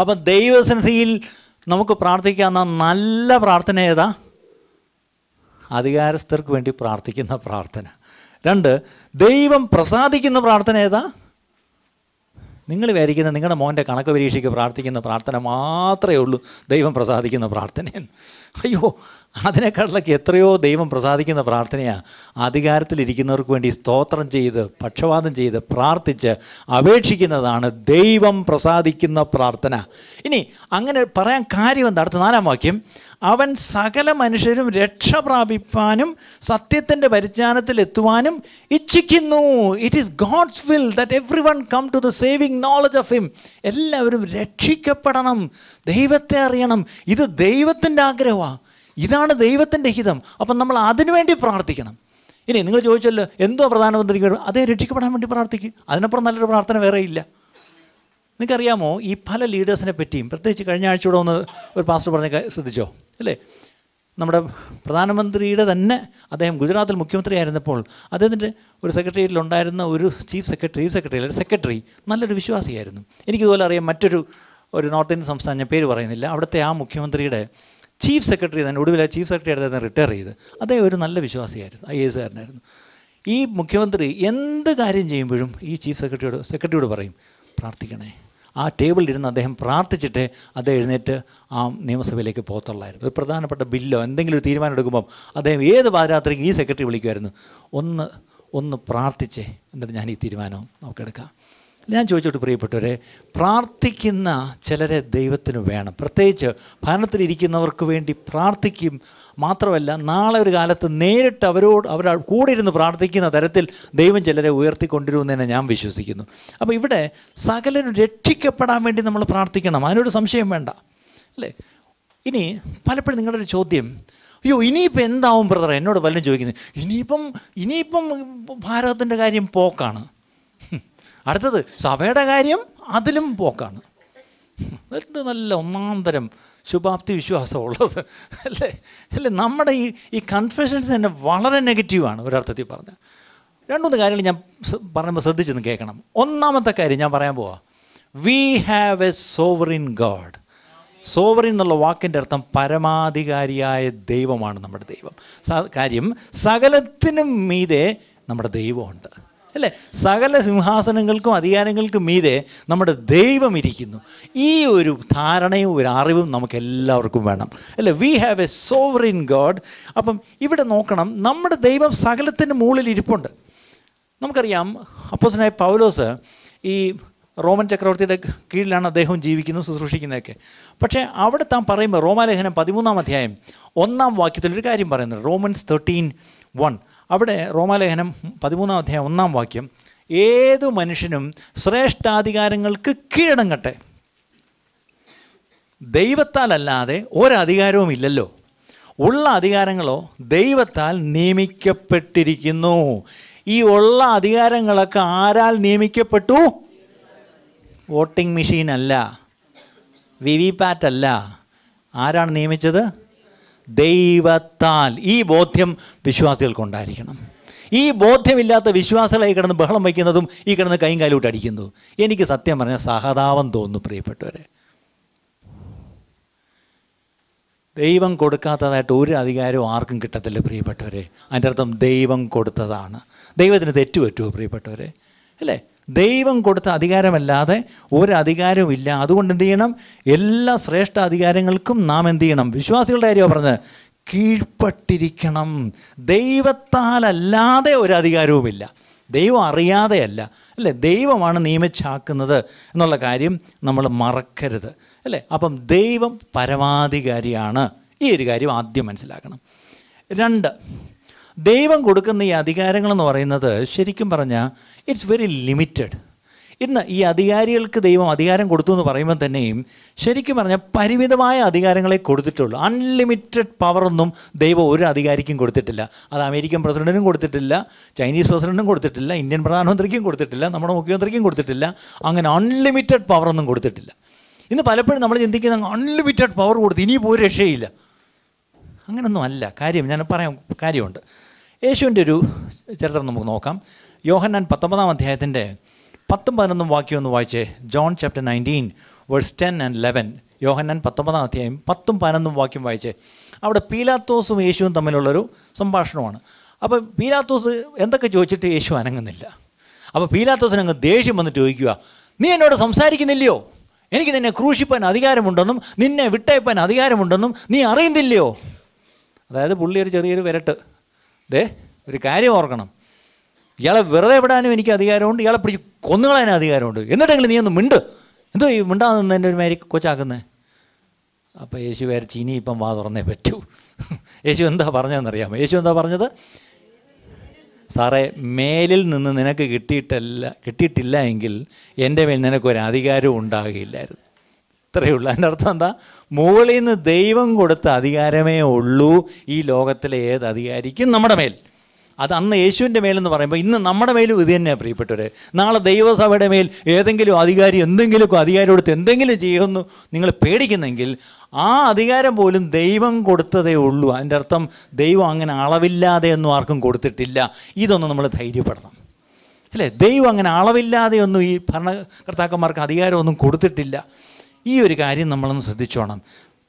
അപ്പം ദൈവസന്നിധിയിൽ നമുക്ക് പ്രാർത്ഥിക്കാവുന്ന നല്ല പ്രാർത്ഥന ഏതാ അധികാരസ്ഥർക്ക് വേണ്ടി പ്രാർത്ഥിക്കുന്ന പ്രാർത്ഥന രണ്ട് ദൈവം പ്രസാദിക്കുന്ന പ്രാർത്ഥന ഏതാ നിങ്ങൾ വിചാരിക്കുന്ന നിങ്ങളുടെ മോൻ്റെ കണക്ക് പരീക്ഷയ്ക്ക് പ്രാർത്ഥിക്കുന്ന പ്രാർത്ഥന മാത്രമേ ഉള്ളൂ ദൈവം പ്രസാദിക്കുന്ന പ്രാർത്ഥനയെന്ന് അയ്യോ അതിനേക്കാളിലൊക്കെ എത്രയോ ദൈവം പ്രസാദിക്കുന്ന പ്രാർത്ഥനയാണ് അധികാരത്തിലിരിക്കുന്നവർക്ക് വേണ്ടി സ്തോത്രം ചെയ്ത് പക്ഷപാതം ചെയ്ത് പ്രാർത്ഥിച്ച് അപേക്ഷിക്കുന്നതാണ് ദൈവം പ്രസാദിക്കുന്ന പ്രാർത്ഥന ഇനി അങ്ങനെ പറയാൻ കാര്യം എന്താ അടുത്ത നാലാം വാക്യം അവൻ സകല മനുഷ്യരും രക്ഷ പ്രാപിപ്പാനും സത്യത്തിൻ്റെ പരിജ്ഞാനത്തിൽ എത്തുവാനും ഇച്ഛിക്കുന്നു it is God's will that every one come to the saving knowledge of him എല്ലാവരും രക്ഷിക്കപ്പെടണം ദൈവത്തെ അറിയണം ഇത് ദൈവത്തിൻ്റെ ആഗ്രഹമാണ് ഇതാണ് ദൈവത്തിൻ്റെ ഹിതം അപ്പം നമ്മൾ അതിനുവേണ്ടി പ്രാർത്ഥിക്കണം ഇനി നിങ്ങൾ ചോദിച്ചല്ലോ എന്തോ പ്രധാനമന്ത്രിക്ക് അതേ രക്ഷിക്കപ്പെടാൻ വേണ്ടി പ്രാർത്ഥിക്കും അതിനപ്പുറം നല്ലൊരു പ്രാർത്ഥന ഇല്ല നിങ്ങൾക്കറിയാമോ ഈ പല ലീഡേഴ്സിനെ പറ്റിയും പ്രത്യേകിച്ച് കഴിഞ്ഞ ആഴ്ചയോടെ ഒന്ന് ഒരു പാസ്റ്റർ പറഞ്ഞ ശ്രദ്ധിച്ചോ അല്ലേ നമ്മുടെ പ്രധാനമന്ത്രിയുടെ തന്നെ അദ്ദേഹം ഗുജറാത്തിൽ മുഖ്യമന്ത്രി ആയിരുന്നപ്പോൾ അദ്ദേഹത്തിൻ്റെ ഒരു സെക്രട്ടേറിയറ്റിലുണ്ടായിരുന്ന ഒരു chief secretary chief secretary secretary നല്ലൊരു വിശ്വാസിയായിരുന്നു എനിക്കിതുപോലെ അറിയാം മറ്റൊരു ഒരു നോർത്ത് ഇന്ത്യൻ സംസ്ഥാനം ഞാൻ പേര് പറയുന്നില്ല അവിടുത്തെ ആ മുഖ്യമന്ത്രിയുടെ ചീഫ് സെക്രട്ടറി തന്നെ ഒടുവിൽ ആ ചീഫ് സെക്രട്ടറി തന്നെ റിട്ടയർ ചെയ്ത് അദ്ദേഹം ഒരു നല്ല വിശ്വാസിയായിരുന്നു ഐ എസ് കാരനായിരുന്നു ഈ മുഖ്യമന്ത്രി എന്ത് കാര്യം ചെയ്യുമ്പോഴും ഈ ചീഫ് സെക്രട്ടറിയോട് സെക്രട്ടറിയോട് പറയും പ്രാർത്ഥിക്കണേ ആ ടേബിളിലിരുന്ന് അദ്ദേഹം പ്രാർത്ഥിച്ചിട്ട് അദ്ദേഹം എഴുന്നേറ്റ് ആ നിയമസഭയിലേക്ക് പോത്തുള്ളായിരുന്നു ഒരു പ്രധാനപ്പെട്ട ബില്ലോ എന്തെങ്കിലും ഒരു തീരുമാനം എടുക്കുമ്പം അദ്ദേഹം ഏത് പാതിരാത്രിക്കും ഈ സെക്രട്ടറി വിളിക്കുമായിരുന്നു ഒന്ന് ഒന്ന് പ്രാർത്ഥിച്ചേ എന്നിട്ട് ഞാൻ ഈ തീരുമാനം നമുക്കെടുക്കാം ഞാൻ ചോദിച്ചോട്ട് പ്രിയപ്പെട്ടവരെ പ്രാർത്ഥിക്കുന്ന ചിലരെ ദൈവത്തിന് വേണം പ്രത്യേകിച്ച് ഭരണത്തിലിരിക്കുന്നവർക്ക് വേണ്ടി പ്രാർത്ഥിക്കും മാത്രമല്ല നാളെ ഒരു കാലത്ത് നേരിട്ട് അവരോട് അവർ കൂടെ ഇരുന്ന് പ്രാർത്ഥിക്കുന്ന തരത്തിൽ ദൈവം ചിലരെ എന്നെ ഞാൻ വിശ്വസിക്കുന്നു അപ്പോൾ ഇവിടെ സകലനും രക്ഷിക്കപ്പെടാൻ വേണ്ടി നമ്മൾ പ്രാർത്ഥിക്കണം അതിനൊരു സംശയം വേണ്ട അല്ലേ ഇനി പലപ്പോഴും നിങ്ങളുടെ ഒരു ചോദ്യം അയ്യോ ഇനിയിപ്പോൾ എന്താവും ബ്രദർ എന്നോട് പലരും ചോദിക്കുന്നത് ഇനിയിപ്പം ഇനിയിപ്പം ഭാരതത്തിൻ്റെ കാര്യം പോക്കാണ് അടുത്തത് സഭയുടെ കാര്യം അതിലും പോക്കാണ് എന്ത് നല്ല ഒന്നാന്തരം ശുഭാപ്തി വിശ്വാസമുള്ളത് അല്ലേ അല്ലേ നമ്മുടെ ഈ ഈ കൺഫെഷൻസ് തന്നെ വളരെ നെഗറ്റീവാണ് ഒരർത്ഥത്തിൽ പറഞ്ഞാൽ രണ്ടുമൂന്ന് കാര്യങ്ങൾ ഞാൻ പറയുമ്പോൾ ശ്രദ്ധിച്ചൊന്ന് കേൾക്കണം ഒന്നാമത്തെ കാര്യം ഞാൻ പറയാൻ പോവാ we have a sovereign god sovereign എന്നുള്ള വാക്കിൻ്റെ അർത്ഥം പരമാധികാരിയായ ദൈവമാണ് നമ്മുടെ ദൈവം കാര്യം സകലത്തിനും മീതെ നമ്മുടെ ദൈവമുണ്ട് അല്ലേ സകല സിംഹാസനങ്ങൾക്കും അധികാരങ്ങൾക്കും മീതെ നമ്മുടെ ദൈവം ഇരിക്കുന്നു ഈ ഒരു ധാരണയും ഒരു അറിവും നമുക്ക് എല്ലാവർക്കും വേണം അല്ലേ we have a sovereign god അപ്പം ഇവിടെ നോക്കണം നമ്മുടെ ദൈവം സകലത്തിൻ്റെ മുകളിൽ ഇരിപ്പുണ്ട് നമുക്കറിയാം അപ്പോസിനായ പൗലോസ് ഈ റോമൻ ചക്രവർത്തിയുടെ കീഴിലാണ് അദ്ദേഹം ജീവിക്കുന്നത് ശുശ്രൂഷിക്കുന്നതൊക്കെ പക്ഷേ അവിടെ താൻ പറയുമ്പോൾ റോമാലേഖനം പതിമൂന്നാം അധ്യായം ഒന്നാം വാക്യത്തിൽ ഒരു കാര്യം പറയുന്നുണ്ട് റോമൻസ് തേർട്ടീൻ വൺ അവിടെ റോമാലേഖനം പതിമൂന്നാം അധ്യായം ഒന്നാം വാക്യം ഏതു മനുഷ്യനും ശ്രേഷ്ഠാധികാരങ്ങൾക്ക് കീഴടങ്ങട്ടെ ദൈവത്താലല്ലാതെ ഒരധികാരവും ഇല്ലല്ലോ ഉള്ള അധികാരങ്ങളോ ദൈവത്താൽ നിയമിക്കപ്പെട്ടിരിക്കുന്നു ഈ ഉള്ള അധികാരങ്ങളൊക്കെ ആരാൽ നിയമിക്കപ്പെട്ടു വോട്ടിംഗ് മെഷീൻ അല്ല വി വി പാറ്റ് അല്ല ആരാണ് നിയമിച്ചത് ദൈവത്താൽ ഈ ബോധ്യം വിശ്വാസികൾക്കുണ്ടായിരിക്കണം ഈ ബോധ്യമില്ലാത്ത വിശ്വാസികളായി കിടന്ന് ബഹളം വയ്ക്കുന്നതും ഈ കിടന്ന് കൈയും കാലൂട്ട് അടിക്കുന്നതും എനിക്ക് സത്യം പറഞ്ഞാൽ സഹതാവം തോന്നുന്നു പ്രിയപ്പെട്ടവരെ ദൈവം കൊടുക്കാത്തതായിട്ട് ഒരു അധികാരവും ആർക്കും കിട്ടത്തില്ല പ്രിയപ്പെട്ടവരെ അതിൻ്റെ അർത്ഥം ദൈവം കൊടുത്തതാണ് ദൈവത്തിന് തെറ്റുപറ്റുമോ പ്രിയപ്പെട്ടവരെ അല്ലേ ദൈവം കൊടുത്ത അധികാരമല്ലാതെ ഒരു അധികാരവും ഇല്ല അതുകൊണ്ട് എന്ത് ചെയ്യണം എല്ലാ ശ്രേഷ്ഠ അധികാരങ്ങൾക്കും നാം എന്ത് ചെയ്യണം വിശ്വാസികളുടെ കാര്യമാണ് പറഞ്ഞത് കീഴ്പ്പെട്ടിരിക്കണം ദൈവത്താലല്ലാതെ ഒരു അധികാരവുമില്ല ദൈവം അറിയാതെയല്ല അല്ലേ ദൈവമാണ് നിയമിച്ചാക്കുന്നത് എന്നുള്ള കാര്യം നമ്മൾ മറക്കരുത് അല്ലേ അപ്പം ദൈവം പരമാധികാരിയാണ് ഈ ഒരു കാര്യം ആദ്യം മനസ്സിലാക്കണം രണ്ട് ദൈവം കൊടുക്കുന്ന ഈ അധികാരങ്ങളെന്ന് പറയുന്നത് ശരിക്കും പറഞ്ഞാൽ ഇറ്റ്സ് വെരി ലിമിറ്റഡ് ഇന്ന് ഈ അധികാരികൾക്ക് ദൈവം അധികാരം കൊടുത്തു എന്ന് പറയുമ്പോൾ തന്നെയും ശരിക്കും പറഞ്ഞാൽ പരിമിതമായ അധികാരങ്ങളെ കൊടുത്തിട്ടുള്ളൂ അൺലിമിറ്റഡ് പവറൊന്നും ദൈവം ഒരു അധികാരിക്കും കൊടുത്തിട്ടില്ല അത് അമേരിക്കൻ പ്രസിഡന്റിനും കൊടുത്തിട്ടില്ല ചൈനീസ് പ്രസിഡന്റിനും കൊടുത്തിട്ടില്ല ഇന്ത്യൻ പ്രധാനമന്ത്രിക്കും കൊടുത്തിട്ടില്ല നമ്മുടെ മുഖ്യമന്ത്രിക്കും കൊടുത്തിട്ടില്ല അങ്ങനെ അൺലിമിറ്റഡ് പവറൊന്നും കൊടുത്തിട്ടില്ല ഇന്ന് പലപ്പോഴും നമ്മൾ ചിന്തിക്കുന്ന അൺലിമിറ്റഡ് പവർ കൊടുത്ത് ഇനിയിപ്പോൾ ഒരു രക്ഷയില്ല അങ്ങനെയൊന്നും അല്ല കാര്യം ഞാൻ പറയാം കാര്യമുണ്ട് യേശുവിൻ്റെ ഒരു ചരിത്രം നമുക്ക് നോക്കാം യോഹന്നാൻ പത്തൊമ്പതാം അധ്യായത്തിൻ്റെ പത്തും പതിനൊന്നും വാക്യം ഒന്ന് വായിച്ചേ John chapter nineteen verse ten and eleven Yohannan പത്തൊമ്പതാം അധ്യായം പത്തും പതിനൊന്നും വാക്യം വായിച്ചേ അവിടെ പീലാത്തോസും യേശുവും തമ്മിലുള്ളൊരു സംഭാഷണമാണ് അപ്പോൾ പീലാത്തോസ് എന്തൊക്കെ ചോദിച്ചിട്ട് യേശു അനങ്ങുന്നില്ല അപ്പോൾ പീലാത്തോസിന് അങ്ങ് ദേഷ്യം വന്നിട്ട് ചോദിക്കുക നീ എന്നോട് സംസാരിക്കുന്നില്ലയോ എനിക്ക് നിന്നെ ക്രൂശിപ്പാൻ അധികാരമുണ്ടെന്നും നിന്നെ വിട്ടയപ്പാൻ അധികാരമുണ്ടെന്നും നീ അറിയുന്നില്ലയോ അതായത് പുള്ളി ഒരു ചെറിയൊരു വിരട്ട് ദേ ഒരു കാര്യം ഓർക്കണം ഇയാളെ വെറുതെ വിടാനും എനിക്ക് അധികാരമുണ്ട് ഇയാളെ പിടിച്ച് കൊന്നുകളാനും അധികാരമുണ്ട് എന്നിട്ടെങ്കിലും നീ ഒന്ന് മിണ്ട് എന്തോ ഈ മിണ്ടാന്ന് എൻ്റെ ഒരു മാരി കൊച്ചാക്കുന്നത് അപ്പോൾ യേശു വേറെ ഇനി ഇപ്പം വാ തുറന്നേ പറ്റൂ യേശു എന്താ പറഞ്ഞതെന്നറിയാമോ യേശു എന്താ പറഞ്ഞത് സാറേ മേലിൽ നിന്ന് നിനക്ക് കിട്ടിയിട്ടല്ല കിട്ടിയിട്ടില്ല എങ്കിൽ എൻ്റെ മേൽ നിനക്കൊരു അധികാരവും ഉണ്ടാകുകയില്ലായിരുന്നു ഇത്രയേ ഉള്ളൂ അതിൻ്റെ അർത്ഥം എന്താ മുകളിൽ നിന്ന് ദൈവം കൊടുത്ത അധികാരമേ ഉള്ളൂ ഈ ലോകത്തിലെ ഏത് അധികാരിക്കും നമ്മുടെ മേൽ അത് അന്ന് യേശുവിൻ്റെ മേലെന്ന് പറയുമ്പോൾ ഇന്ന് നമ്മുടെ മേലും ഇത് തന്നെയാണ് പ്രിയപ്പെട്ടവർ നാളെ ദൈവസഭയുടെ മേൽ ഏതെങ്കിലും അധികാരി എന്തെങ്കിലുമൊക്കെ അധികാരം കൊടുത്ത് എന്തെങ്കിലും ചെയ്യുമെന്നു നിങ്ങൾ പേടിക്കുന്നെങ്കിൽ ആ അധികാരം പോലും ദൈവം കൊടുത്തതേ ഉള്ളൂ അതിൻ്റെ അർത്ഥം ദൈവം അങ്ങനെ അളവില്ലാതെയൊന്നും ആർക്കും കൊടുത്തിട്ടില്ല ഇതൊന്ന് നമ്മൾ ധൈര്യപ്പെടണം അല്ലേ ദൈവം അങ്ങനെ അളവില്ലാതെയൊന്നും ഈ ഭരണകർത്താക്കന്മാർക്ക് അധികാരമൊന്നും കൊടുത്തിട്ടില്ല ഈ ഒരു കാര്യം നമ്മളൊന്ന് ശ്രദ്ധിച്ചോണം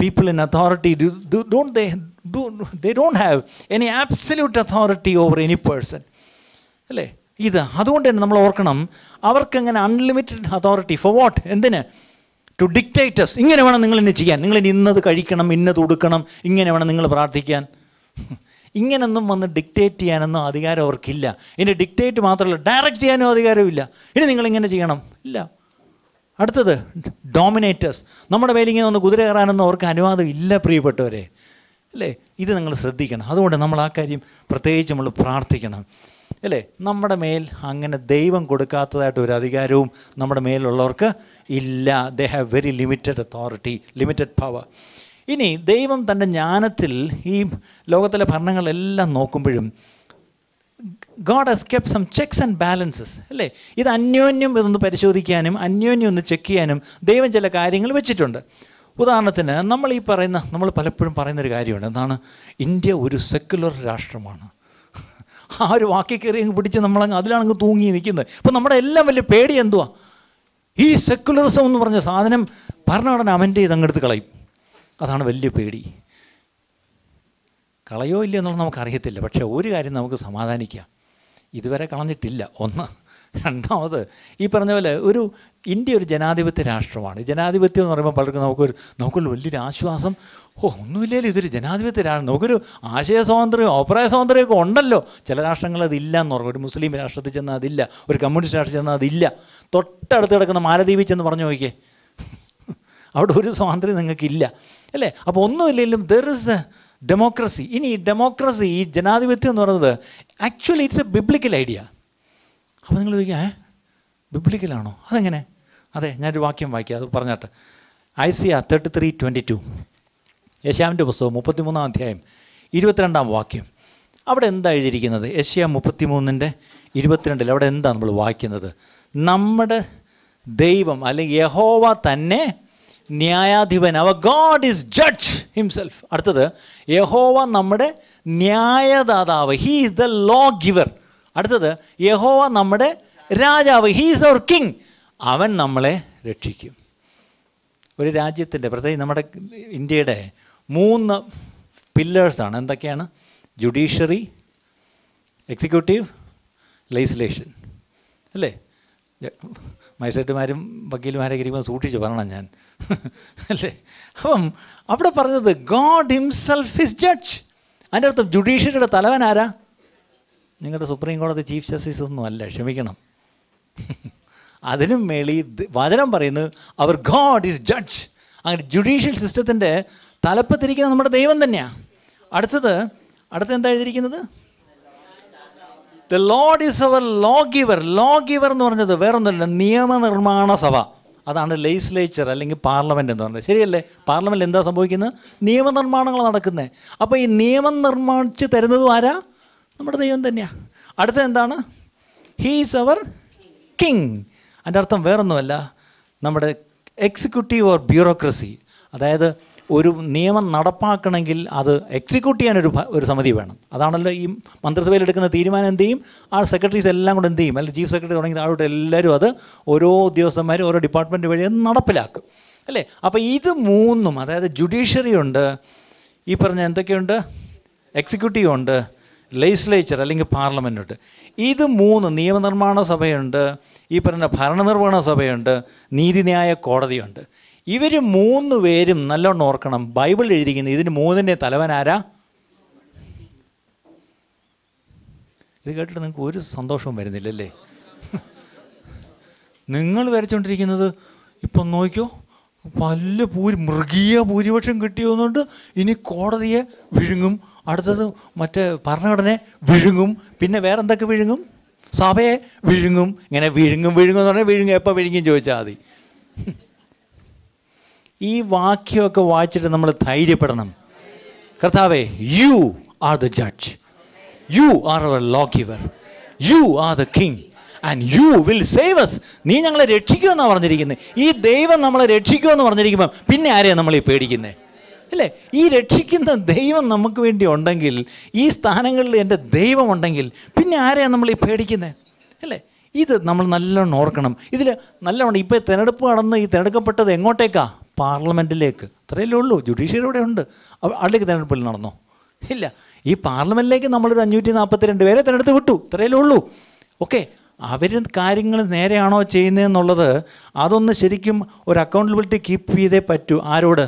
people in authority, do, do, don't they, do, they don't have any absolute authority over any person. അല്ലേ ഇത് അതുകൊണ്ട് തന്നെ നമ്മൾ ഓർക്കണം അവർക്ക് അവർക്കങ്ങനെ അൺലിമിറ്റഡ് അതോറിറ്റി ഫോർ വാട്ട് എന്തിന് ടു ഡിക്റ്റേറ്റേഴ്സ് ഇങ്ങനെ വേണം നിങ്ങൾ ഇന്ന് ചെയ്യാൻ നിങ്ങൾ ഇനി ഇന്നത് കഴിക്കണം ഇന്നത് ഉടുക്കണം ഇങ്ങനെ വേണം നിങ്ങൾ പ്രാർത്ഥിക്കാൻ ഇങ്ങനൊന്നും വന്ന് ഡിക്റ്റേറ്റ് ചെയ്യാനൊന്നും അധികാരം അവർക്കില്ല ഇനി ഡിക്റ്റേറ്റ് മാത്രമല്ല ഡയറക്റ്റ് ചെയ്യാനും അധികാരമില്ല ഇനി നിങ്ങളിങ്ങനെ ചെയ്യണം ഇല്ല അടുത്തത് ഡോമിനേറ്റേഴ്സ് നമ്മുടെ മേലിങ്ങനെ ഒന്ന് കുതിര കയറാനൊന്നും അവർക്ക് അനുവാദം ഇല്ല പ്രിയപ്പെട്ടവരെ അല്ലേ ഇത് നിങ്ങൾ ശ്രദ്ധിക്കണം അതുകൊണ്ട് നമ്മൾ ആ കാര്യം പ്രത്യേകിച്ച് നമ്മൾ പ്രാർത്ഥിക്കണം അല്ലേ നമ്മുടെ മേൽ അങ്ങനെ ദൈവം കൊടുക്കാത്തതായിട്ട് ഒരു അധികാരവും നമ്മുടെ മേലുള്ളവർക്ക് ഇല്ല they have very limited authority limited power ഇനി ദൈവം തൻ്റെ ജ്ഞാനത്തിൽ ഈ ലോകത്തിലെ ഭരണങ്ങളെല്ലാം നോക്കുമ്പോഴും God has kept some checks and balances അല്ലേ ഇത് അന്യോന്യം ഇതൊന്ന് പരിശോധിക്കാനും അന്യോന്യം ഒന്ന് ചെക്ക് ചെയ്യാനും ദൈവം ചില കാര്യങ്ങൾ വെച്ചിട്ടുണ്ട് ഉദാഹരണത്തിന് നമ്മൾ ഈ പറയുന്ന നമ്മൾ പലപ്പോഴും പറയുന്നൊരു കാര്യമുണ്ട് എന്താണ് ഇന്ത്യ ഒരു സെക്കുലർ രാഷ്ട്രമാണ് ആ ഒരു വാക്കി കയറി അങ്ങ് പിടിച്ച് നമ്മളങ്ങ് അതിലാണങ്ങ് തൂങ്ങി നിൽക്കുന്നത് അപ്പോൾ നമ്മുടെ എല്ലാം വലിയ പേടി എന്തുവാ ഈ സെക്കുലറിസം എന്ന് പറഞ്ഞ സാധനം ഭരണഘടന അവൻ്റെ ഇതങ്ങെടുത്ത് കളയും അതാണ് വലിയ പേടി കളയോ ഇല്ലയോ എന്നുള്ളത് നമുക്കറിയത്തില്ല പക്ഷേ ഒരു കാര്യം നമുക്ക് സമാധാനിക്കാം ഇതുവരെ കളഞ്ഞിട്ടില്ല ഒന്ന് രണ്ടാമത് ഈ പറഞ്ഞ പോലെ ഒരു ഇന്ത്യ ഒരു ജനാധിപത്യ രാഷ്ട്രമാണ് ജനാധിപത്യം എന്ന് പറയുമ്പോൾ പലർക്കും നമുക്കൊരു നമുക്കൊരു വലിയൊരു ആശ്വാസം ഓ ഒന്നുമില്ലല്ലോ ഇതൊരു ജനാധിപത്യ രാഷ്ട്രം നമുക്കൊരു ആശയ സ്വാതന്ത്ര്യം അഭിപ്രായ സ്വാതന്ത്ര്യമൊക്കെ ഉണ്ടല്ലോ ചില രാഷ്ട്രങ്ങൾ അതില്ല എന്ന് പറഞ്ഞു ഒരു മുസ്ലിം രാഷ്ട്രത്തിൽ ചെന്നാൽ അതില്ല ഒരു കമ്മ്യൂണിസ്റ്റ് രാഷ്ട്രത്തിൽ ചെന്നാൽ അതില്ല തൊട്ടടുത്ത് കിടക്കുന്ന മാലദ്വീപിൽ ചെന്ന് പറഞ്ഞു നോക്കിയേ അവിടെ ഒരു സ്വാതന്ത്ര്യം നിങ്ങൾക്കില്ല അല്ലേ അപ്പോൾ ഒന്നുമില്ലെങ്കിലും ദർ ഇസ് ഡെമോക്രസി ഇനി ഡെമോക്രസി ഈ ജനാധിപത്യം എന്ന് പറയുന്നത് actually it's a biblical idea അപ്പോൾ നിങ്ങൾ ചോദിക്കാം ഏ ബിബ്ലിക്കലാണോ അതെങ്ങനെ അതെ ഞാനൊരു വാക്യം വായിക്കാം അത് പറഞ്ഞാട്ടെ Isaiah thirty three twenty two യശാമിൻ്റെ പുസ്തകം മുപ്പത്തിമൂന്നാം അധ്യായം ഇരുപത്തിരണ്ടാം വാക്യം അവിടെ എന്താ എഴുതിയിരിക്കുന്നത് യശ്യ മുപ്പത്തിമൂന്നിൻ്റെ ഇരുപത്തിരണ്ടിൽ അവിടെ എന്താ നമ്മൾ വായിക്കുന്നത് നമ്മുടെ ദൈവം അല്ലെങ്കിൽ യഹോവ തന്നെ ന്യായാധിപൻ അവ ഗോഡ് ഈസ് ജഡ്ജ് ഹിംസെൽഫ് അടുത്തത് യഹോവ നമ്മുടെ ന്യായദാതാവ് he is the law giver അടുത്തത് യഹോവ നമ്മുടെ രാജാവ് ഹീ ഈസ് അവർ കിങ് അവൻ നമ്മളെ രക്ഷിക്കും ഒരു രാജ്യത്തിൻ്റെ പ്രത്യേകിച്ച് നമ്മുടെ ഇന്ത്യയുടെ മൂന്ന് പില്ലേഴ്സാണ് എന്തൊക്കെയാണ് ജുഡീഷ്യറി എക്സിക്യൂട്ടീവ് ലെജിസ്ലേഷൻ അല്ലേ മജിസ്ട്രേറ്റുമാരും വക്കീലുമാരെ ഇരിക്കുമ്പോൾ സൂക്ഷിച്ച് പറയണം ഞാൻ അല്ലേ അപ്പം അവിടെ പറഞ്ഞത് ഗോഡ് ഹിംസെൽഫ് ഇസ് ജഡ്ജ് അതിൻ്റെ അർത്ഥം ജുഡീഷ്യറിയുടെ തലവൻ ആരാ നിങ്ങളുടെ സുപ്രീം കോടതി ചീഫ് ജസ്റ്റിസ് ഒന്നും അല്ല ക്ഷമിക്കണം അതിനും മേളി വചനം പറയുന്നത് അവർ ഗോഡ് ഈസ് ജഡ്ജ് അങ്ങനെ ജുഡീഷ്യൽ സിസ്റ്റത്തിൻ്റെ തലപ്പത്തിരിക്കുന്ന നമ്മുടെ ദൈവം തന്നെയാണ് അടുത്തത് അടുത്ത എന്താ എഴുതിയിരിക്കുന്നത് the lord is our law giver law giver എന്ന് പറഞ്ഞത് വേറൊന്നുമില്ല നിയമനിർമ്മാണ സഭ അതാണ് ലെജിസ്ലേച്ചർ അല്ലെങ്കിൽ പാർലമെൻ്റ് എന്ന് പറയുന്നത് ശരിയല്ലേ പാർലമെൻറ്റിൽ എന്താ സംഭവിക്കുന്നത് നിയമനിർമ്മാണങ്ങൾ നടക്കുന്നത് അപ്പോൾ ഈ നിയമം നിർമ്മിച്ച് തരുന്നതും ആരാ നമ്മുടെ ദൈവം തന്നെയാണ് അടുത്തത് എന്താണ് ഹീസ് അവർ കിങ് അതിൻ്റെ അർത്ഥം വേറൊന്നുമല്ല നമ്മുടെ എക്സിക്യൂട്ടീവ് ഓർ ബ്യൂറോക്രസി അതായത് ഒരു നിയമം നടപ്പാക്കണമെങ്കിൽ അത് എക്സിക്യൂട്ട് ചെയ്യാൻ ഒരു ഒരു സമിതി വേണം അതാണല്ലോ ഈ മന്ത്രിസഭയിൽ എടുക്കുന്ന തീരുമാനം എന്ത് ചെയ്യും ആ സെക്രട്ടറീസ് എല്ലാം കൂടെ എന്ത് ചെയ്യും അല്ലെങ്കിൽ ചീഫ് സെക്രട്ടറി തുടങ്ങി താഴോട്ട് എല്ലാവരും അത് ഓരോ ഉദ്യോഗസ്ഥന്മാരും ഓരോ ഡിപ്പാർട്ട്മെൻറ്റ് വഴി അത് നടപ്പിലാക്കും അല്ലേ അപ്പോൾ ഇത് മൂന്നും അതായത് ജുഡീഷ്യറി ഉണ്ട് ഈ പറഞ്ഞ എന്തൊക്കെയുണ്ട് എക്സിക്യൂട്ടീവ് ഉണ്ട് ലെജിസ്ലേച്ചർ അല്ലെങ്കിൽ പാർലമെൻ്റ് ഉണ്ട് ഇത് മൂന്ന് നിയമനിർമ്മാണ സഭയുണ്ട് ഈ പറഞ്ഞ ഭരണനിർവഹണ സഭയുണ്ട് നീതിന്യായ കോടതിയുണ്ട് ഇവർ മൂന്ന് പേരും നല്ലോണം ഓർക്കണം ബൈബിൾ എഴുതിയിരിക്കുന്നത് ഇതിന് മൂന്നിൻ്റെ തലവൻ ആരാ ഇത് കേട്ടിട്ട് നിങ്ങൾക്ക് ഒരു സന്തോഷവും വരുന്നില്ലല്ലേ നിങ്ങൾ വരച്ചുകൊണ്ടിരിക്കുന്നത് ഇപ്പം നോക്കിയോ പല്ല ഭൂരി മൃഗീയ ഭൂരിപക്ഷം കിട്ടിയതുകൊണ്ട് ഇനി കോടതിയെ വിഴുങ്ങും അടുത്തത് മറ്റേ ഭരണഘടനയെ വിഴുങ്ങും പിന്നെ വേറെ എന്തൊക്കെ വിഴുങ്ങും സഭയെ വിഴുങ്ങും ഇങ്ങനെ വിഴുങ്ങും വിഴുങ്ങും എന്ന് പറഞ്ഞാൽ വിഴുങ്ങും എപ്പോൾ വിഴുങ്ങും ചോദിച്ചാൽ മതി ഈ വാക്യമൊക്കെ വായിച്ചിട്ട് നമ്മൾ ധൈര്യപ്പെടണം കർത്താവേ you are the judge you are our law giver you are the king and you will save us നീ ഞങ്ങളെ രക്ഷിക്കുമെന്നാണ് പറഞ്ഞിരിക്കുന്നത് ഈ ദൈവം നമ്മളെ രക്ഷിക്കുമെന്ന് പറഞ്ഞിരിക്കുമ്പം പിന്നെ ആരെയാണ് നമ്മൾ ഈ പേടിക്കുന്നത് അല്ലേ ഈ രക്ഷിക്കുന്ന ദൈവം നമുക്ക് വേണ്ടി ഉണ്ടെങ്കിൽ ഈ സ്ഥാനങ്ങളിൽ എൻ്റെ ദൈവം ഉണ്ടെങ്കിൽ പിന്നെ ആരെയാണ് നമ്മൾ ഈ പേടിക്കുന്നത് അല്ലേ ഇത് നമ്മൾ നല്ലോണം ഓർക്കണം ഇതിൽ നല്ലോണം ഇപ്പോൾ തിരഞ്ഞെടുപ്പ് നടന്ന് ഈ തിരഞ്ഞെടുക്കപ്പെട്ടത് എങ്ങോട്ടേക്കാണ് പാർലമെൻറ്റിലേക്ക് അത്രയല്ലേ ഉള്ളൂ ജുഡീഷ്യറി ഇവിടെ ഉണ്ട് അവിടേക്ക് തിരഞ്ഞെടുപ്പിൽ നടന്നോ ഇല്ല ഈ പാർലമെൻറ്റിലേക്ക് നമ്മളൊരു അഞ്ഞൂറ്റി രണ്ട് പേരെ തിരഞ്ഞെടുത്ത് വിട്ടു ഇത്രയല്ലേ ഉള്ളൂ ഓക്കെ അവർ കാര്യങ്ങൾ നേരെയാണോ ചെയ്യുന്നതെന്നുള്ളത് അതൊന്ന് ശരിക്കും ഒരു അക്കൗണ്ടബിലിറ്റി കീപ്പ് ചെയ്തേ പറ്റൂ ആരോട്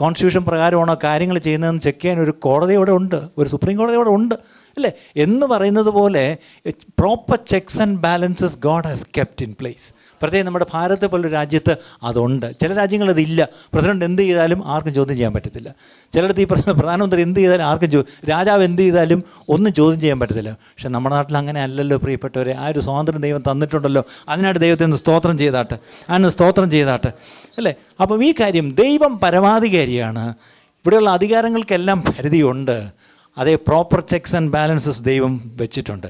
കോൺസ്റ്റിറ്റ്യൂഷൻ പ്രകാരമാണോ കാര്യങ്ങൾ ചെയ്യുന്നതെന്ന് ചെക്ക് ചെയ്യാൻ ഒരു കോടതി ഇവിടെ ഉണ്ട് ഒരു സുപ്രീം കോടതി ഇവിടെ ഉണ്ട് അല്ലേ എന്ന് പറയുന്നത് പോലെ proper checks and balances God has kept in place പ്രത്യേകം നമ്മുടെ ഭാരതത്തെ പോലൊരു രാജ്യത്ത് അതുണ്ട് ചില രാജ്യങ്ങളതില്ല പ്രസിഡന്റ് എന്ത് ചെയ്താലും ആർക്കും ചോദ്യം ചെയ്യാൻ പറ്റത്തില്ല ചിലയിടത്ത് ഈ പ്രധാനമന്ത്രി എന്ത് ചെയ്താലും ആർക്കും ചോ രാജാവ് എന്ത് ചെയ്താലും ഒന്നും ചോദ്യം ചെയ്യാൻ പറ്റത്തില്ല പക്ഷേ നമ്മുടെ നാട്ടിൽ അങ്ങനെ അല്ലല്ലോ പ്രിയപ്പെട്ടവരെ ആ ഒരു സ്വാതന്ത്ര്യം ദൈവം തന്നിട്ടുണ്ടല്ലോ അതിനായിട്ട് ദൈവത്തെ ഒന്ന് സ്തോത്രം ചെയ്താട്ട് അതിന് സ്തോത്രം ചെയ്താട്ട് അല്ലേ അപ്പം ഈ കാര്യം ദൈവം പരമാധികാരിയാണ് ഇവിടെയുള്ള അധികാരങ്ങൾക്കെല്ലാം പരിധിയുണ്ട് അതേ പ്രോപ്പർ ചെക്സ് ആൻഡ് ബാലൻസസ് ദൈവം വെച്ചിട്ടുണ്ട്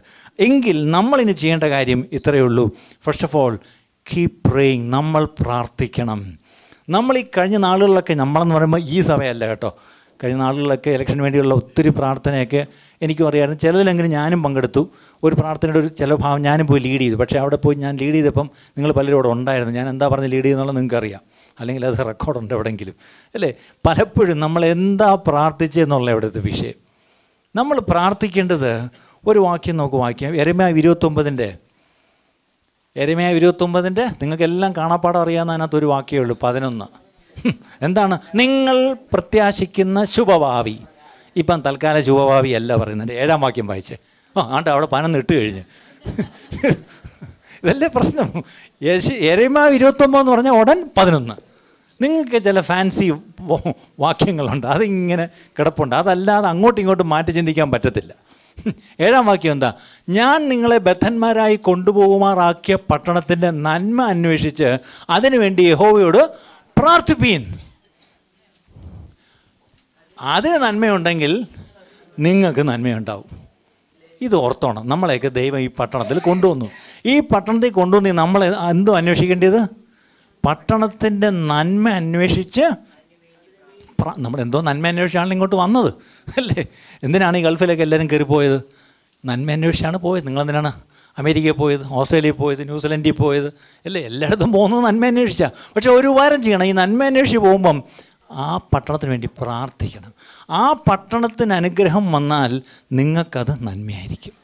എങ്കിൽ നമ്മളിനി ചെയ്യേണ്ട കാര്യം ഇത്രയേ ഉള്ളൂ first of all keep praying നമ്മൾ പ്രാർത്ഥിക്കണം നമ്മൾ ഈ കഴിഞ്ഞ നാളുകളിലൊക്കെ നമ്മളെന്ന് പറയുമ്പോൾ ഈ സമയമല്ല കേട്ടോ കഴിഞ്ഞ നാളുകളിലൊക്കെ ഇലക്ഷന് വേണ്ടിയുള്ള ഒത്തിരി പ്രാർത്ഥനയൊക്കെ എനിക്കും അറിയാമായിരുന്നു ചിലതിലെങ്കിലും ഞാനും പങ്കെടുത്തു ഒരു പ്രാർത്ഥനയുടെ ഒരു ചില ഭാവം ഞാനും പോയി ലീഡ് ചെയ്തു പക്ഷേ അവിടെ പോയി ഞാൻ ലീഡ് ചെയ്തപ്പം നിങ്ങൾ പലരും അവിടെ ഉണ്ടായിരുന്നു ഞാൻ എന്താ പറഞ്ഞ് ലീഡ് ചെയ്യുന്നുള്ളത് നിങ്ങൾക്കറിയാം അല്ലെങ്കിൽ അത് റെക്കോർഡുണ്ട് എവിടെയെങ്കിലും അല്ലേ പലപ്പോഴും നമ്മൾ എന്താ പ്രാർത്ഥിച്ചതെന്നുള്ള എവിടുത്തെ വിഷയം നമ്മൾ പ്രാർത്ഥിക്കേണ്ടത് ഒരു വാക്യം നമുക്ക് വാക്യം എരമ ഇരുപത്തൊമ്പതിൻ്റെ എരമയ ഇരുപത്തൊമ്പതിൻ്റെ നിങ്ങൾക്കെല്ലാം കാണാപ്പാടം അറിയാവുന്ന അതിനകത്ത് ഒരു വാക്യേ ഉള്ളൂ പതിനൊന്ന് എന്താണ് നിങ്ങൾ പ്രത്യാശിക്കുന്ന ശുഭഭാവി ഇപ്പം തൽക്കാല ശുഭഭാവി അല്ല പറയുന്നുണ്ട് ഏഴാം വാക്യം വായിച്ച് ഓ ആണ്ട അവിടെ പനം ഇട്ട് കഴിഞ്ഞ് ഇതല്ലേ പ്രശ്നം യേശു എരമ ഇരുപത്തൊമ്പത് എന്ന് പറഞ്ഞാൽ ഉടൻ പതിനൊന്ന് നിങ്ങൾക്ക് ചില ഫാൻസി വാക്യങ്ങളുണ്ട് അതിങ്ങനെ കിടപ്പുണ്ട് അതല്ലാതെ അങ്ങോട്ടും ഇങ്ങോട്ടും മാറ്റി ചിന്തിക്കാൻ പറ്റത്തില്ല ഏഴാം വാക്യം എന്താ ഞാൻ നിങ്ങളെ ബദ്ധന്മാരായി കൊണ്ടുപോകുമാറാക്കിയ പട്ടണത്തിൻ്റെ നന്മ അന്വേഷിച്ച് അതിനുവേണ്ടി യഹോവയോട് പ്രാർത്ഥിപ്പീൻ അതിന് നന്മയുണ്ടെങ്കിൽ നിങ്ങൾക്ക് നന്മയുണ്ടാവും ഇത് ഓർത്തോണം നമ്മളെയൊക്കെ ദൈവം ഈ പട്ടണത്തിൽ കൊണ്ടുവന്നു ഈ പട്ടണത്തിൽ കൊണ്ടുവന്ന് നമ്മൾ എന്തോ അന്വേഷിക്കേണ്ടത് പട്ടണത്തിൻ്റെ നന്മ അന്വേഷിച്ച് നമ്മൾ എന്തോ നന്മ അന്വേഷിച്ചാണ് ഇങ്ങോട്ട് വന്നത് അല്ലേ എന്തിനാണ് ഈ ഗൾഫിലേക്ക് എല്ലാവരും കയറിപ്പോയത് നന്മ അന്വേഷിച്ചാണ് പോയത് നിങ്ങളെന്തിനാണ് അമേരിക്കയിൽ പോയത് ഓസ്ട്രേലിയയിൽ പോയത് ന്യൂസിലൻഡിൽ പോയത് അല്ലേ എല്ലായിടത്തും പോകുന്നത് നന്മ അന്വേഷിച്ചാണ് പക്ഷേ ഒരു വാരം ചെയ്യണം ഈ നന്മ അന്വേഷിച്ച് പോകുമ്പം ആ പട്ടണത്തിന് വേണ്ടി പ്രാർത്ഥിക്കണം ആ പട്ടണത്തിന് അനുഗ്രഹം വന്നാൽ നിങ്ങൾക്കത് നന്മയായിരിക്കും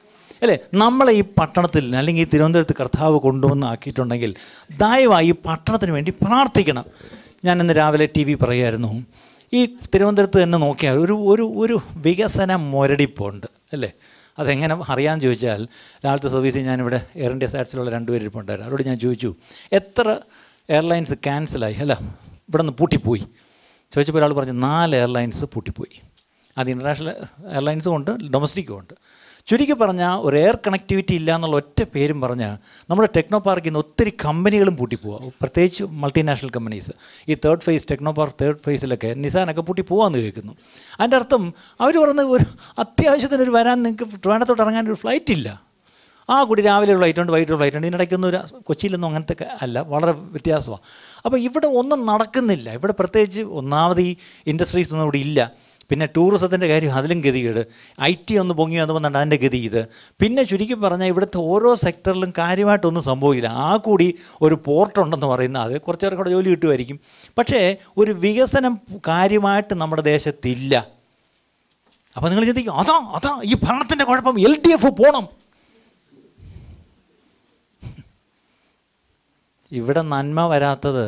അല്ലേ നമ്മളെ ഈ പട്ടണത്തിൽ അല്ലെങ്കിൽ ഈ തിരുവനന്തപുരത്ത് കർത്താവ് കൊണ്ടുവന്ന് ആക്കിയിട്ടുണ്ടെങ്കിൽ ദയവായി ഈ പട്ടണത്തിന് വേണ്ടി പ്രാർത്ഥിക്കണം ഞാൻ ഇന്ന് രാവിലെ ടി വി പറയായിരുന്നു ഈ തിരുവനന്തപുരത്ത് തന്നെ നോക്കിയാൽ ഒരു ഒരു ഒരു വികസന മുരടിപ്പുണ്ട് അല്ലേ അതെങ്ങനെ അറിയാൻ ചോദിച്ചാൽ ലാലത്തെ സർവീസിൽ ഞാനിവിടെ എയർ ഇന്ത്യ സാറ്റ്സിലുള്ള രണ്ടുപേർ ഇരിപ്പുണ്ടായിരുന്നു അവരോട് ഞാൻ ചോദിച്ചു എത്ര എയർലൈൻസ് ക്യാൻസലായി അല്ല ഇവിടെ നിന്ന് പൂട്ടിപ്പോയി ചോദിച്ചപ്പോൾ ഒരാൾ പറഞ്ഞു നാല് എയർലൈൻസ് പൂട്ടിപ്പോയി അത് ഇൻ്റർനാഷണൽ എയർലൈൻസും ഉണ്ട് ഡൊമസ്റ്റിക്കും ഉണ്ട് ചുരുക്കി പറഞ്ഞാൽ ഒരു എയർ കണക്ടിവിറ്റി ഇല്ല എന്നുള്ള ഒറ്റ പേരും പറഞ്ഞ് നമ്മുടെ ടെക്നോ പാർക്കിൽ നിന്ന് ഒത്തിരി കമ്പനികളും പൂട്ടിപ്പോവാ പ്രത്യേകിച്ച് മൾട്ടിനാഷണൽ കമ്പനീസ് ഈ third phase Technopark third ഫേസിലൊക്കെ നിസാനൊക്കെ പൂട്ടി പോകാമെന്ന് കേൾക്കുന്നു അതിൻ്റെ അർത്ഥം അവർ പറഞ്ഞ ഒരു അത്യാവശ്യത്തിന് ഒരു വരാൻ നിങ്ങൾക്ക് ട്രിവാൻഡത്തോട്ട് ഇറങ്ങാൻ ഒരു ഫ്ലൈറ്റ് ഇല്ല ആ കൂടി രാവിലെ ഫ്ലൈറ്റ് ഉണ്ട് വൈകിട്ട് ഫ്ലൈറ്റ് ഉണ്ട് ഇതിനിടയ്ക്കൊന്നും ഒരു കൊച്ചിയിലൊന്നും അങ്ങനത്തെ അല്ല വളരെ വ്യത്യാസമാണ് അപ്പോൾ ഇവിടെ ഒന്നും നടക്കുന്നില്ല ഇവിടെ പ്രത്യേകിച്ച് ഒന്നാമത് ഈ ഇൻഡസ്ട്രീസ് ഒന്നും ഇവിടെ ഇല്ല പിന്നെ ടൂറിസത്തിൻ്റെ കാര്യം അതിലും ഗതികേട് ഐ ടി ഒന്ന് പൊങ്ങി വന്നുകൊണ്ടാണ് അതിൻ്റെ ഗതി ഇത് പിന്നെ ചുരുക്കി പറഞ്ഞാൽ ഇവിടുത്തെ ഓരോ സെക്ടറിലും കാര്യമായിട്ടൊന്നും സംഭവിക്കില്ല ആ കൂടി ഒരു പോർട്ടുണ്ടെന്ന് പറയുന്ന അത് കുറച്ച് പേർക്കൂടെ ജോലി കിട്ടുമായിരിക്കും പക്ഷേ ഒരു വികസനം കാര്യമായിട്ട് നമ്മുടെ ദേശത്തില്ല അപ്പോൾ നിങ്ങൾ ചിന്തിക്കും അതാ അതാ ഈ ഭരണത്തിൻ്റെ കുഴപ്പം എൽ ഡി എഫ് പോകണം ഇവിടെ നന്മ വരാത്തത്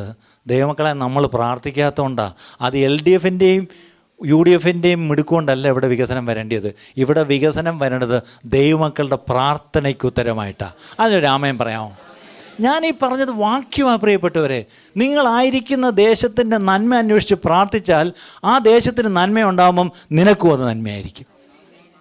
ദൈവമക്കളെ നമ്മൾ പ്രാർത്ഥിക്കാത്തതുകൊണ്ടാണ് അത് എൽ ഡി എഫിൻ്റെയും യു ഡി എഫിൻ്റെയും മിടുക്കൊണ്ടല്ല ഇവിടെ വികസനം വരേണ്ടത് ഇവിടെ വികസനം വരേണ്ടത് ദൈവമക്കളുടെ പ്രാർത്ഥനയ്ക്കുത്തരമായിട്ടാണ് അതിന് രാമയം പറയാമോ ഞാൻ ഈ പറഞ്ഞത് വാക്യമാണ് പ്രിയപ്പെട്ടവരെ നിങ്ങളായിരിക്കുന്ന ദേശത്തിൻ്റെ നന്മ അന്വേഷിച്ച് പ്രാർത്ഥിച്ചാൽ ആ ദേശത്തിന് നന്മയുണ്ടാകുമ്പം നിനക്കും അത് നന്മയായിരിക്കും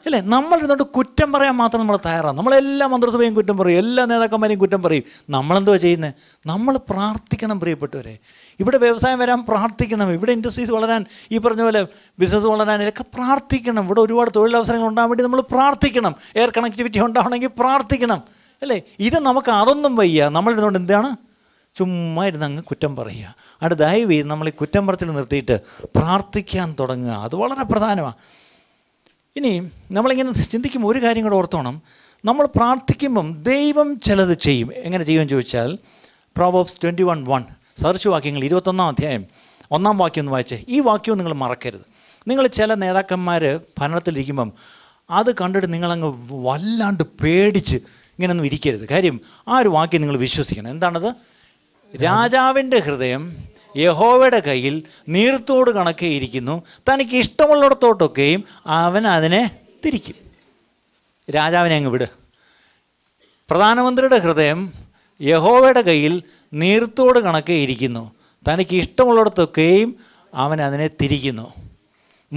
അല്ലേ നമ്മൾ ഇരുന്നോണ്ട് കുറ്റം പറയാൻ മാത്രം നമ്മൾ തയ്യാറാണ് നമ്മളെല്ലാ മന്ത്രിസഭയും കുറ്റം പറയും എല്ലാ നേതാക്കന്മാരെയും കുറ്റം പറയും നമ്മളെന്തുവാ ചെയ്യുന്നത് നമ്മൾ പ്രാർത്ഥിക്കണം പ്രിയപ്പെട്ടവരെ ഇവിടെ വ്യവസായം വരാൻ പ്രാർത്ഥിക്കണം ഇവിടെ ഇൻഡസ്ട്രീസ് വളരാൻ ഈ പറഞ്ഞ പോലെ ബിസിനസ് വളരാൻ ഇതൊക്കെ പ്രാർത്ഥിക്കണം ഇവിടെ ഒരുപാട് തൊഴിലവസരങ്ങൾ ഉണ്ടാകാൻ വേണ്ടി നമ്മൾ പ്രാർത്ഥിക്കണം എയർ കണക്ടിവിറ്റി ഉണ്ടാവണമെങ്കിൽ പ്രാർത്ഥിക്കണം അല്ലേ ഇത് നമുക്ക് അതൊന്നും വയ്യ നമ്മളിരുന്നുകൊണ്ട് എന്താണ് ചുമ്മാ ഇരുന്ന് അങ്ങ് കുറ്റം പറയുക അവിടെ ദയവ് നമ്മൾ ഈ കുറ്റം പറച്ചിൽ നിർത്തിയിട്ട് പ്രാർത്ഥിക്കാൻ തുടങ്ങുക അത് വളരെ പ്രധാനമാണ് ഇനി നമ്മളിങ്ങനെ ചിന്തിക്കുമ്പോൾ ഒരു കാര്യം കൂടെ ഓർത്തോണം നമ്മൾ പ്രാർത്ഥിക്കുമ്പം ദൈവം ചിലത് ചെയ്യും എങ്ങനെ ചെയ്യുമെന്ന് ചോദിച്ചാൽ Proverbs twenty one one search വാക്യങ്ങൾ ഇരുപത്തൊന്നാം അധ്യായം ഒന്നാം വാക്യം ഒന്ന് വായിച്ചേ ഈ വാക്യവും നിങ്ങൾ മറക്കരുത് നിങ്ങൾ ചില നേതാക്കന്മാർ ഭരണത്തിലിരിക്കുമ്പം അത് കണ്ടിട്ട് നിങ്ങളങ്ങ് വല്ലാണ്ട് പേടിച്ച് ഇങ്ങനെയൊന്നും ഇരിക്കരുത് കാര്യം ആ ഒരു വാക്യം നിങ്ങൾ വിശ്വസിക്കണം എന്താണത് രാജാവിൻ്റെ ഹൃദയം യഹോവയുടെ കയ്യിൽ നീർത്തോട് കണക്കേ ഇരിക്കുന്നു തനിക്ക് ഇഷ്ടമുള്ളിടത്തോട്ടൊക്കെയും അവൻ അതിനെ തിരിക്കും രാജാവിനെ അങ്ങ് വിട് പ്രധാനമന്ത്രിയുടെ ഹൃദയം യഹോവയുടെ കയ്യിൽ നീർത്തോട് കണക്കേ ഇരിക്കുന്നു തനിക്ക് ഇഷ്ടമുള്ളിടത്തൊക്കെയും അവൻ അതിനെ തിരിക്കുന്നു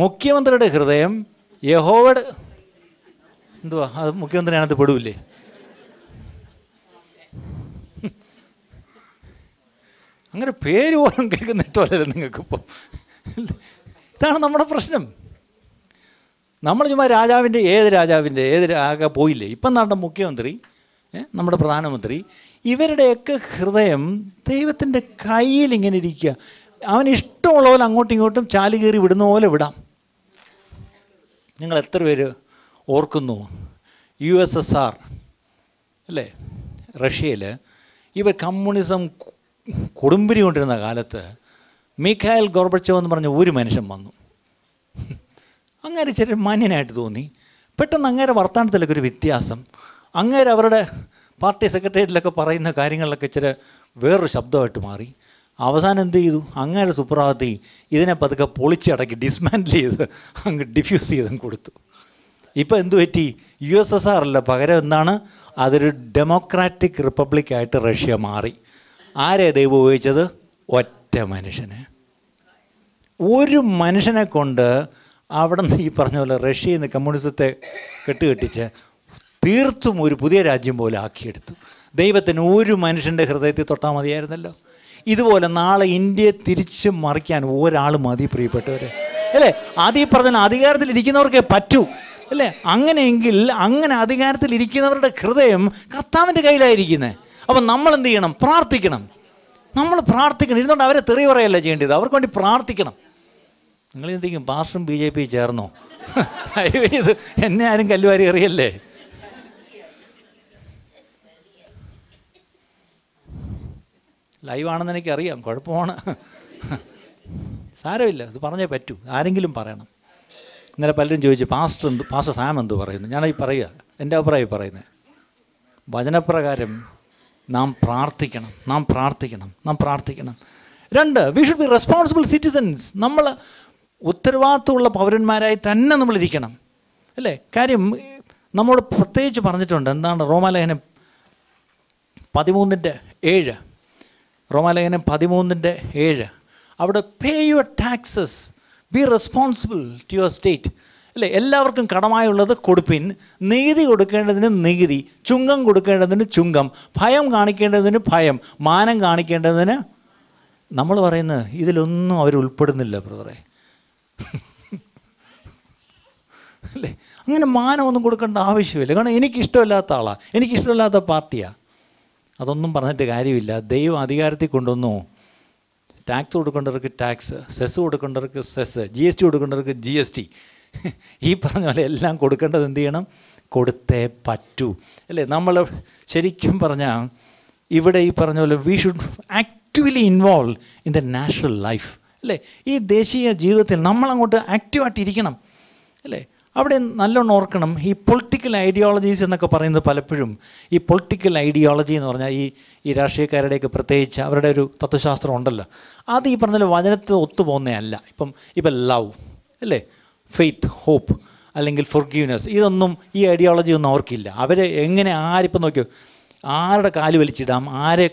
മുഖ്യമന്ത്രിയുടെ ഹൃദയം യഹോവട് എന്തുവാ അത് മുഖ്യമന്ത്രി അതിനകത്ത് പെടൂല്ലേ അങ്ങനെ പേര് പോലും കേൾക്കുന്നിട്ടല്ലേ നിങ്ങൾക്കിപ്പോൾ ഇതാണ് നമ്മുടെ പ്രശ്നം നമ്മൾ ചുമ്മാ രാജാവിൻ്റെ ഏത് രാജാവിൻ്റെ ഏത് ആകെ പോയില്ലേ ഇപ്പം നടന്ന മുഖ്യമന്ത്രി നമ്മുടെ പ്രധാനമന്ത്രി ഇവരുടെയൊക്കെ ഹൃദയം ദൈവത്തിൻ്റെ കയ്യിൽ ഇങ്ങനെ ഇരിക്കുക അവൻ ഇഷ്ടമുള്ള പോലെ അങ്ങോട്ടും ഇങ്ങോട്ടും ചാലി കയറി വിടുന്ന പോലെ വിടാം നിങ്ങൾ എത്ര പേര് ഓർക്കുന്നു യു എസ് എസ് ആർ അല്ലേ റഷ്യയിൽ ഇവർ കമ്മ്യൂണിസം കൊടുമ്പിരി കൊണ്ടിരുന്ന കാലത്ത് മിഖായൽ ഗോർബച്ചോ എന്ന് പറഞ്ഞ ഒരു മനുഷ്യൻ വന്നു അങ്ങനെ ചെറിയ മാന്യനായിട്ട് തോന്നി പെട്ടെന്ന് അങ്ങേരെ വർത്താനത്തിലൊക്കെ ഒരു വ്യത്യാസം അങ്ങേരെ അവരുടെ പാർട്ടി സെക്രട്ടേറിയറ്റിലൊക്കെ പറയുന്ന കാര്യങ്ങളിലൊക്കെ ഇച്ചിരി വേറൊരു ശബ്ദമായിട്ട് മാറി അവസാനം എന്ത് ചെയ്തു അങ്ങനെ സുപ്രഭാതി ഇതിനെ പതുക്കെ പൊളിച്ചടക്കി ഡിസ്മാൻഡിൽ ചെയ്ത് അങ്ങ് ഡിഫ്യൂസ് ചെയ്തും കൊടുത്തു ഇപ്പോൾ എന്തു പറ്റി യു എസ് എസ് ആർ അല്ല പകരം എന്താണ് അതൊരു ഡെമോക്രാറ്റിക് റിപ്പബ്ലിക്കായിട്ട് റഷ്യ മാറി ആരെ ദൈവം ഉപയോഗിച്ചത് ഒറ്റ മനുഷ്യനെ ഒരു മനുഷ്യനെ കൊണ്ട് അവിടെ നിന്ന് ഈ പറഞ്ഞ പോലെ റഷ്യയിൽ നിന്ന് കമ്മ്യൂണിസത്തെ കെട്ടുകെട്ടിച്ച് തീർത്തും ഒരു പുതിയ രാജ്യം പോലെ ആക്കിയെടുത്തു ദൈവത്തിന് ഒരു മനുഷ്യൻ്റെ ഹൃദയത്തിൽ തൊട്ടാൽ മതിയായിരുന്നല്ലോ ഇതുപോലെ നാളെ ഇന്ത്യയെ തിരിച്ച് മറിക്കാൻ ഒരാൾ മതി പ്രിയപ്പെട്ടവരെ അല്ലേ ആദ്യം പറഞ്ഞാൽ അധികാരത്തിലിരിക്കുന്നവർക്കേ പറ്റൂ അല്ലേ അങ്ങനെയെങ്കിൽ അങ്ങനെ അധികാരത്തിലിരിക്കുന്നവരുടെ ഹൃദയം കർത്താവിൻ്റെ കയ്യിലായിരിക്കുന്നത് അപ്പം നമ്മൾ എന്ത് ചെയ്യണം പ്രാർത്ഥിക്കണം നമ്മൾ പ്രാർത്ഥിക്കണം ഇരുന്നുകൊണ്ട് അവരെ തെറി പറയല്ല ചെയ്യേണ്ടത് അവർക്ക് വേണ്ടി പ്രാർത്ഥിക്കണം നിങ്ങൾ എന്തെങ്കിലും പാർഷും ബി ജെ പി ചേർന്നോ ഇത് എന്നെ ആരും കല്ലുവാരി അറിയല്ലേ ലൈവാണെന്ന് എനിക്കറിയാം കുഴപ്പമാണ് സാരമില്ല ഇത് പറഞ്ഞേ പറ്റൂ ആരെങ്കിലും പറയണം ഇന്നലെ പലരും ചോദിച്ചു പാസ്റ്റർ എന്ത് പാസ്റ്റർ സാം എന്ത് പറയുന്നു ഞാനീ പറയുക എൻ്റെ അഭിപ്രായം പറയുന്നത് വചനപ്രകാരം നാം പ്രാർത്ഥിക്കണം നാം പ്രാർത്ഥിക്കണം നാം പ്രാർത്ഥിക്കണം രണ്ട് we should be responsible citizens നമ്മൾ ഉത്തരവാദിത്തമുള്ള പൗരന്മാരായി തന്നെ നമ്മളിരിക്കണം അല്ലേ കാര്യം നമ്മോട് പ്രത്യേകിച്ച് പറഞ്ഞിട്ടുണ്ട് എന്താണ് റോമാലേഖനം പതിമൂന്നിൻ്റെ ഏഴ് റോമാലേഖനം പതിമൂന്നിൻ്റെ ഏഴ് അവിടെ pay your taxes be responsible to your state അല്ലേ എല്ലാവർക്കും കടമായുള്ളത് കൊടുപ്പിൻ നീതി കൊടുക്കേണ്ടതിന് നീതി ചുങ്കം കൊടുക്കേണ്ടതിന് ചുങ്കം ഭയം കാണിക്കേണ്ടതിന് ഭയം മാനം കാണിക്കേണ്ടതിന് നമ്മൾ പറയുന്നത് ഇതിലൊന്നും അവർ ഉൾപ്പെടുന്നില്ല ബ്രദറെ അല്ലേ അങ്ങനെ മാനമൊന്നും കൊടുക്കേണ്ട ആവശ്യമില്ല കാരണം എനിക്കിഷ്ടമില്ലാത്ത ആളാണ് എനിക്കിഷ്ടമില്ലാത്ത പാർട്ടിയാണ് അതൊന്നും പറഞ്ഞിട്ട് കാര്യമില്ല ദൈവം അധികാരത്തിൽ കൊണ്ടുവന്നു ടാക്സ് കൊടുക്കേണ്ടവർക്ക് ടാക്സ് സെസ് കൊടുക്കേണ്ടവർക്ക് സെസ് ജി എസ് ടി കൊടുക്കേണ്ടവർക്ക് ജി എസ് ടി ഈ പറഞ്ഞ പോലെ എല്ലാം കൊടുക്കേണ്ടത് എന്ത് ചെയ്യണം കൊടുത്തേ പറ്റൂ അല്ലേ നമ്മൾ ശരിക്കും പറഞ്ഞാൽ ഇവിടെ ഈ പറഞ്ഞ പോലെ we should actively involve in the national life അല്ലേ ഈ ദേശീയ ജീവിതത്തിൽ നമ്മളങ്ങോട്ട് ആക്റ്റീവായിട്ടിരിക്കണം അല്ലേ അവിടെ നല്ലോണം ഓർക്കണം ഈ പൊളിറ്റിക്കൽ ഐഡിയോളജീസ് എന്നൊക്കെ പറയുന്നത് പലപ്പോഴും ഈ പൊളിറ്റിക്കൽ ഐഡിയോളജി എന്ന് പറഞ്ഞാൽ ഈ ഈ രാഷ്ട്രീയക്കാരുടെയൊക്കെ പ്രത്യേകിച്ച് അവരുടെ ഒരു തത്വശാസ്ത്രം ഉണ്ടല്ലോ അത് ഈ പറഞ്ഞ വചനത്തിൽ ഒത്തുപോകുന്നതല്ല ഇപ്പം ഇപ്പം ലവ് അല്ലേ ഫെയ്ത്ത് ഹോപ്പ് അല്ലെങ്കിൽ ഫൊർഗീവ്നെസ് ഇതൊന്നും ഈ ഐഡിയോളജി ഒന്നും അവർക്കില്ല അവർ എങ്ങനെ ആരിപ്പം നോക്കിയോ ആരുടെ കാല് വലിച്ചിടാം ആരെ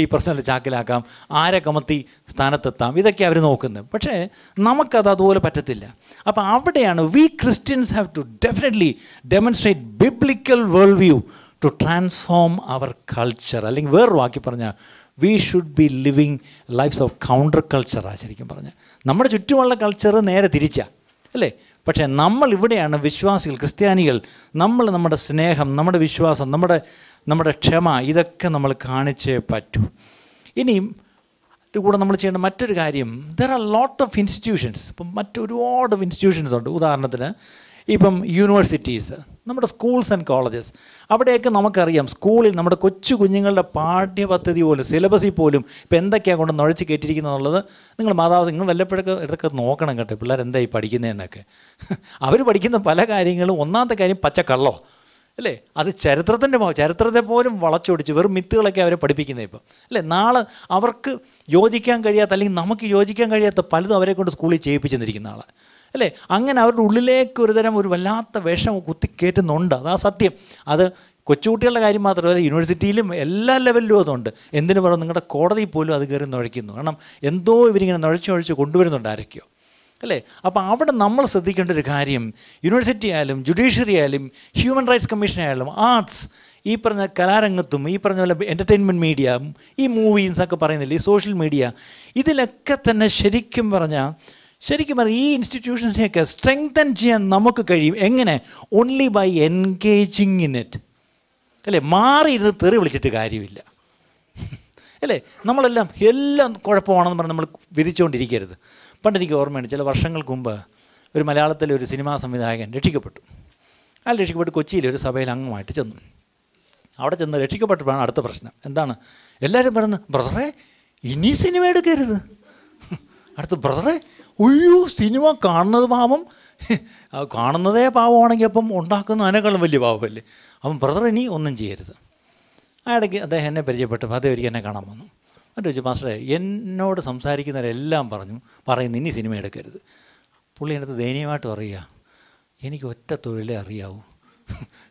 ഈ പ്രശ്നത്തിൽ ചാക്കിലാക്കാം ആരെ കമത്തി സ്ഥാനത്തെത്താം ഇതൊക്കെ അവർ നോക്കുന്നത് പക്ഷേ നമുക്കത് അതുപോലെ പറ്റത്തില്ല അപ്പോൾ അവിടെയാണ് we Christians have to definitely demonstrate biblical world view to transform our culture അല്ലെങ്കിൽ വേറൊരു വാക്കി പറഞ്ഞാൽ we should be living lifes of counter കൾച്ചറാണ് ശരിക്കും പറഞ്ഞാൽ നമ്മുടെ ചുറ്റുമുള്ള കൾച്ചർ നേരെ തിരിച്ചാണ് അല്ലേ പക്ഷേ നമ്മൾ ഇവിടെയാണ് വിശ്വാസികൾ ക്രിസ്ത്യാനികൾ നമ്മൾ നമ്മുടെ സ്നേഹം നമ്മുടെ വിശ്വാസം നമ്മുടെ നമ്മുടെ ക്ഷമ ഇതൊക്കെ നമ്മൾ കാണിച്ചേ പറ്റൂ ഇനിയും കൂടെ നമ്മൾ ചെയ്യേണ്ട മറ്റൊരു കാര്യം there are lot of institutions ഇപ്പം മറ്റൊരുപാട് ഇൻസ്റ്റിറ്റ്യൂഷൻസ് ഉണ്ട് ഉദാഹരണത്തിന് ഇപ്പം യൂണിവേഴ്സിറ്റീസ് നമ്മുടെ സ്കൂൾസ് ആൻഡ് കോളേജസ് അവിടെയൊക്കെ നമുക്കറിയാം സ്കൂളിൽ നമ്മുടെ കൊച്ചു കുഞ്ഞുങ്ങളുടെ പാഠ്യപദ്ധതി പോലും സിലബസിൽ പോലും ഇപ്പം എന്തൊക്കെയാണ് കൊണ്ട് നുഴച്ച് കയറ്റിയിരിക്കുന്നത് എന്നുള്ളത് നിങ്ങൾ മാതാവ് നിങ്ങൾ വല്ലപ്പോഴൊക്കെ ഇടയ്ക്ക് നോക്കണം കേട്ടോ പിള്ളേർ എന്തായി പഠിക്കുന്നതെന്നൊക്കെ അവർ പഠിക്കുന്ന പല കാര്യങ്ങളും ഒന്നാമത്തെ കാര്യം പച്ചക്കള്ളോ അല്ലേ അത് ചരിത്രത്തിൻ്റെ ചരിത്രത്തെ പോലും വളച്ചൊടിച്ച് വെറും മിത്തുകളൊക്കെ അവരെ പഠിപ്പിക്കുന്നത് ഇപ്പം അല്ലേ നാളെ അവർക്ക് യോജിക്കാൻ കഴിയാത്ത അല്ലെങ്കിൽ നമുക്ക് യോജിക്കാൻ കഴിയാത്ത പലതും അവരെ കൊണ്ട് സ്കൂളിൽ ചെയ്യിപ്പിച്ചെന്നിരിക്കുന്ന ആളാണ് അല്ലേ അങ്ങനെ അവരുടെ ഉള്ളിലേക്ക് തരം ഒരു വല്ലാത്ത വേഷം കുത്തിക്കയറ്റുന്നുണ്ട് അതാ സത്യം അത് കൊച്ചുകുട്ടികളുടെ കാര്യം മാത്രമല്ല യൂണിവേഴ്സിറ്റിയിലും എല്ലാ ലെവലിലും അതുണ്ട് എന്തിനു പറഞ്ഞു നിങ്ങളുടെ കോടതി പോലും അത് കയറി നുഴയ്ക്കുന്നു കാരണം എന്തോ ഇവരിങ്ങനെ നുഴച്ചു നുഴച്ച് കൊണ്ടുവരുന്നുണ്ട് ആരൊക്കെയോ അല്ലേ അപ്പോൾ അവിടെ നമ്മൾ ശ്രദ്ധിക്കേണ്ട ഒരു കാര്യം യൂണിവേഴ്സിറ്റി ആയാലും ജുഡീഷ്യറി ആയാലും ഹ്യൂമൻ റൈറ്റ്സ് കമ്മീഷൻ ആയാലും ആർട്സ് ഈ പറഞ്ഞ കലാരംഗത്തും ഈ പറഞ്ഞ പോലെ എൻ്റർടൈൻമെൻറ്റ് മീഡിയ ഈ മൂവീസ് ഒക്കെ പറയുന്നില്ല ഈ സോഷ്യൽ മീഡിയ ഇതിലൊക്കെ തന്നെ ശരിക്കും പറഞ്ഞാൽ ശരിക്കും പറഞ്ഞാൽ ഈ ഇൻസ്റ്റിറ്റ്യൂഷൻസിനെയൊക്കെ സ്ട്രെങ്തൻ ചെയ്യാൻ നമുക്ക് കഴിയും എങ്ങനെ only by engaging in it അല്ലേ മാറിയിരുന്ന് തെറി വിളിച്ചിട്ട് കാര്യമില്ല അല്ലേ നമ്മളെല്ലാം എല്ലാം കുഴപ്പമാണെന്ന് പറഞ്ഞ് നമ്മൾ വിധിച്ചുകൊണ്ടിരിക്കരുത് പണ്ട് എനിക്ക് ഓർമ്മയുണ്ട് ചില വർഷങ്ങൾക്ക് മുമ്പ് ഒരു മലയാളത്തിലെ ഒരു സിനിമാ സംവിധായകൻ രക്ഷിക്കപ്പെട്ടു അയാൾ രക്ഷിക്കപ്പെട്ട് കൊച്ചിയിലെ ഒരു സഭയിൽ അംഗമായിട്ട് ചെന്നു അവിടെ ചെന്ന് രക്ഷിക്കപ്പെട്ടപ്പോഴാണ് അടുത്ത പ്രശ്നം എന്താണ് എല്ലാവരും പറയുന്നത് ബ്രദറെ ഇനി സിനിമ എടുക്കരുത് അടുത്ത് ബ്രദറെ ഒയ്യോ സിനിമ കാണുന്നത് പാവം കാണുന്നതേ പാവമാണെങ്കിൽ അപ്പം ഉണ്ടാക്കുന്ന അതിനേക്കാളും വലിയ പാവമല്ലേ അപ്പം ബ്രദർ ഇനി ഒന്നും ചെയ്യരുത് ആ ഇടയ്ക്ക് അദ്ദേഹം എന്നെ പരിചയപ്പെട്ടപ്പോൾ അതേ ഒരിക്കൽ എന്നെ കാണാൻ വന്നു എന്നിട്ട് ചോദിച്ചു മാസ്റ്ററെ എന്നോട് സംസാരിക്കുന്നവരെല്ലാം പറഞ്ഞു പറയുന്നു ഇനി സിനിമ എടുക്കരുത് പുള്ളി എൻ്റെ ദയനീയമായിട്ട് പറയുക എനിക്ക് ഒറ്റ തൊഴിലേ അറിയാവൂ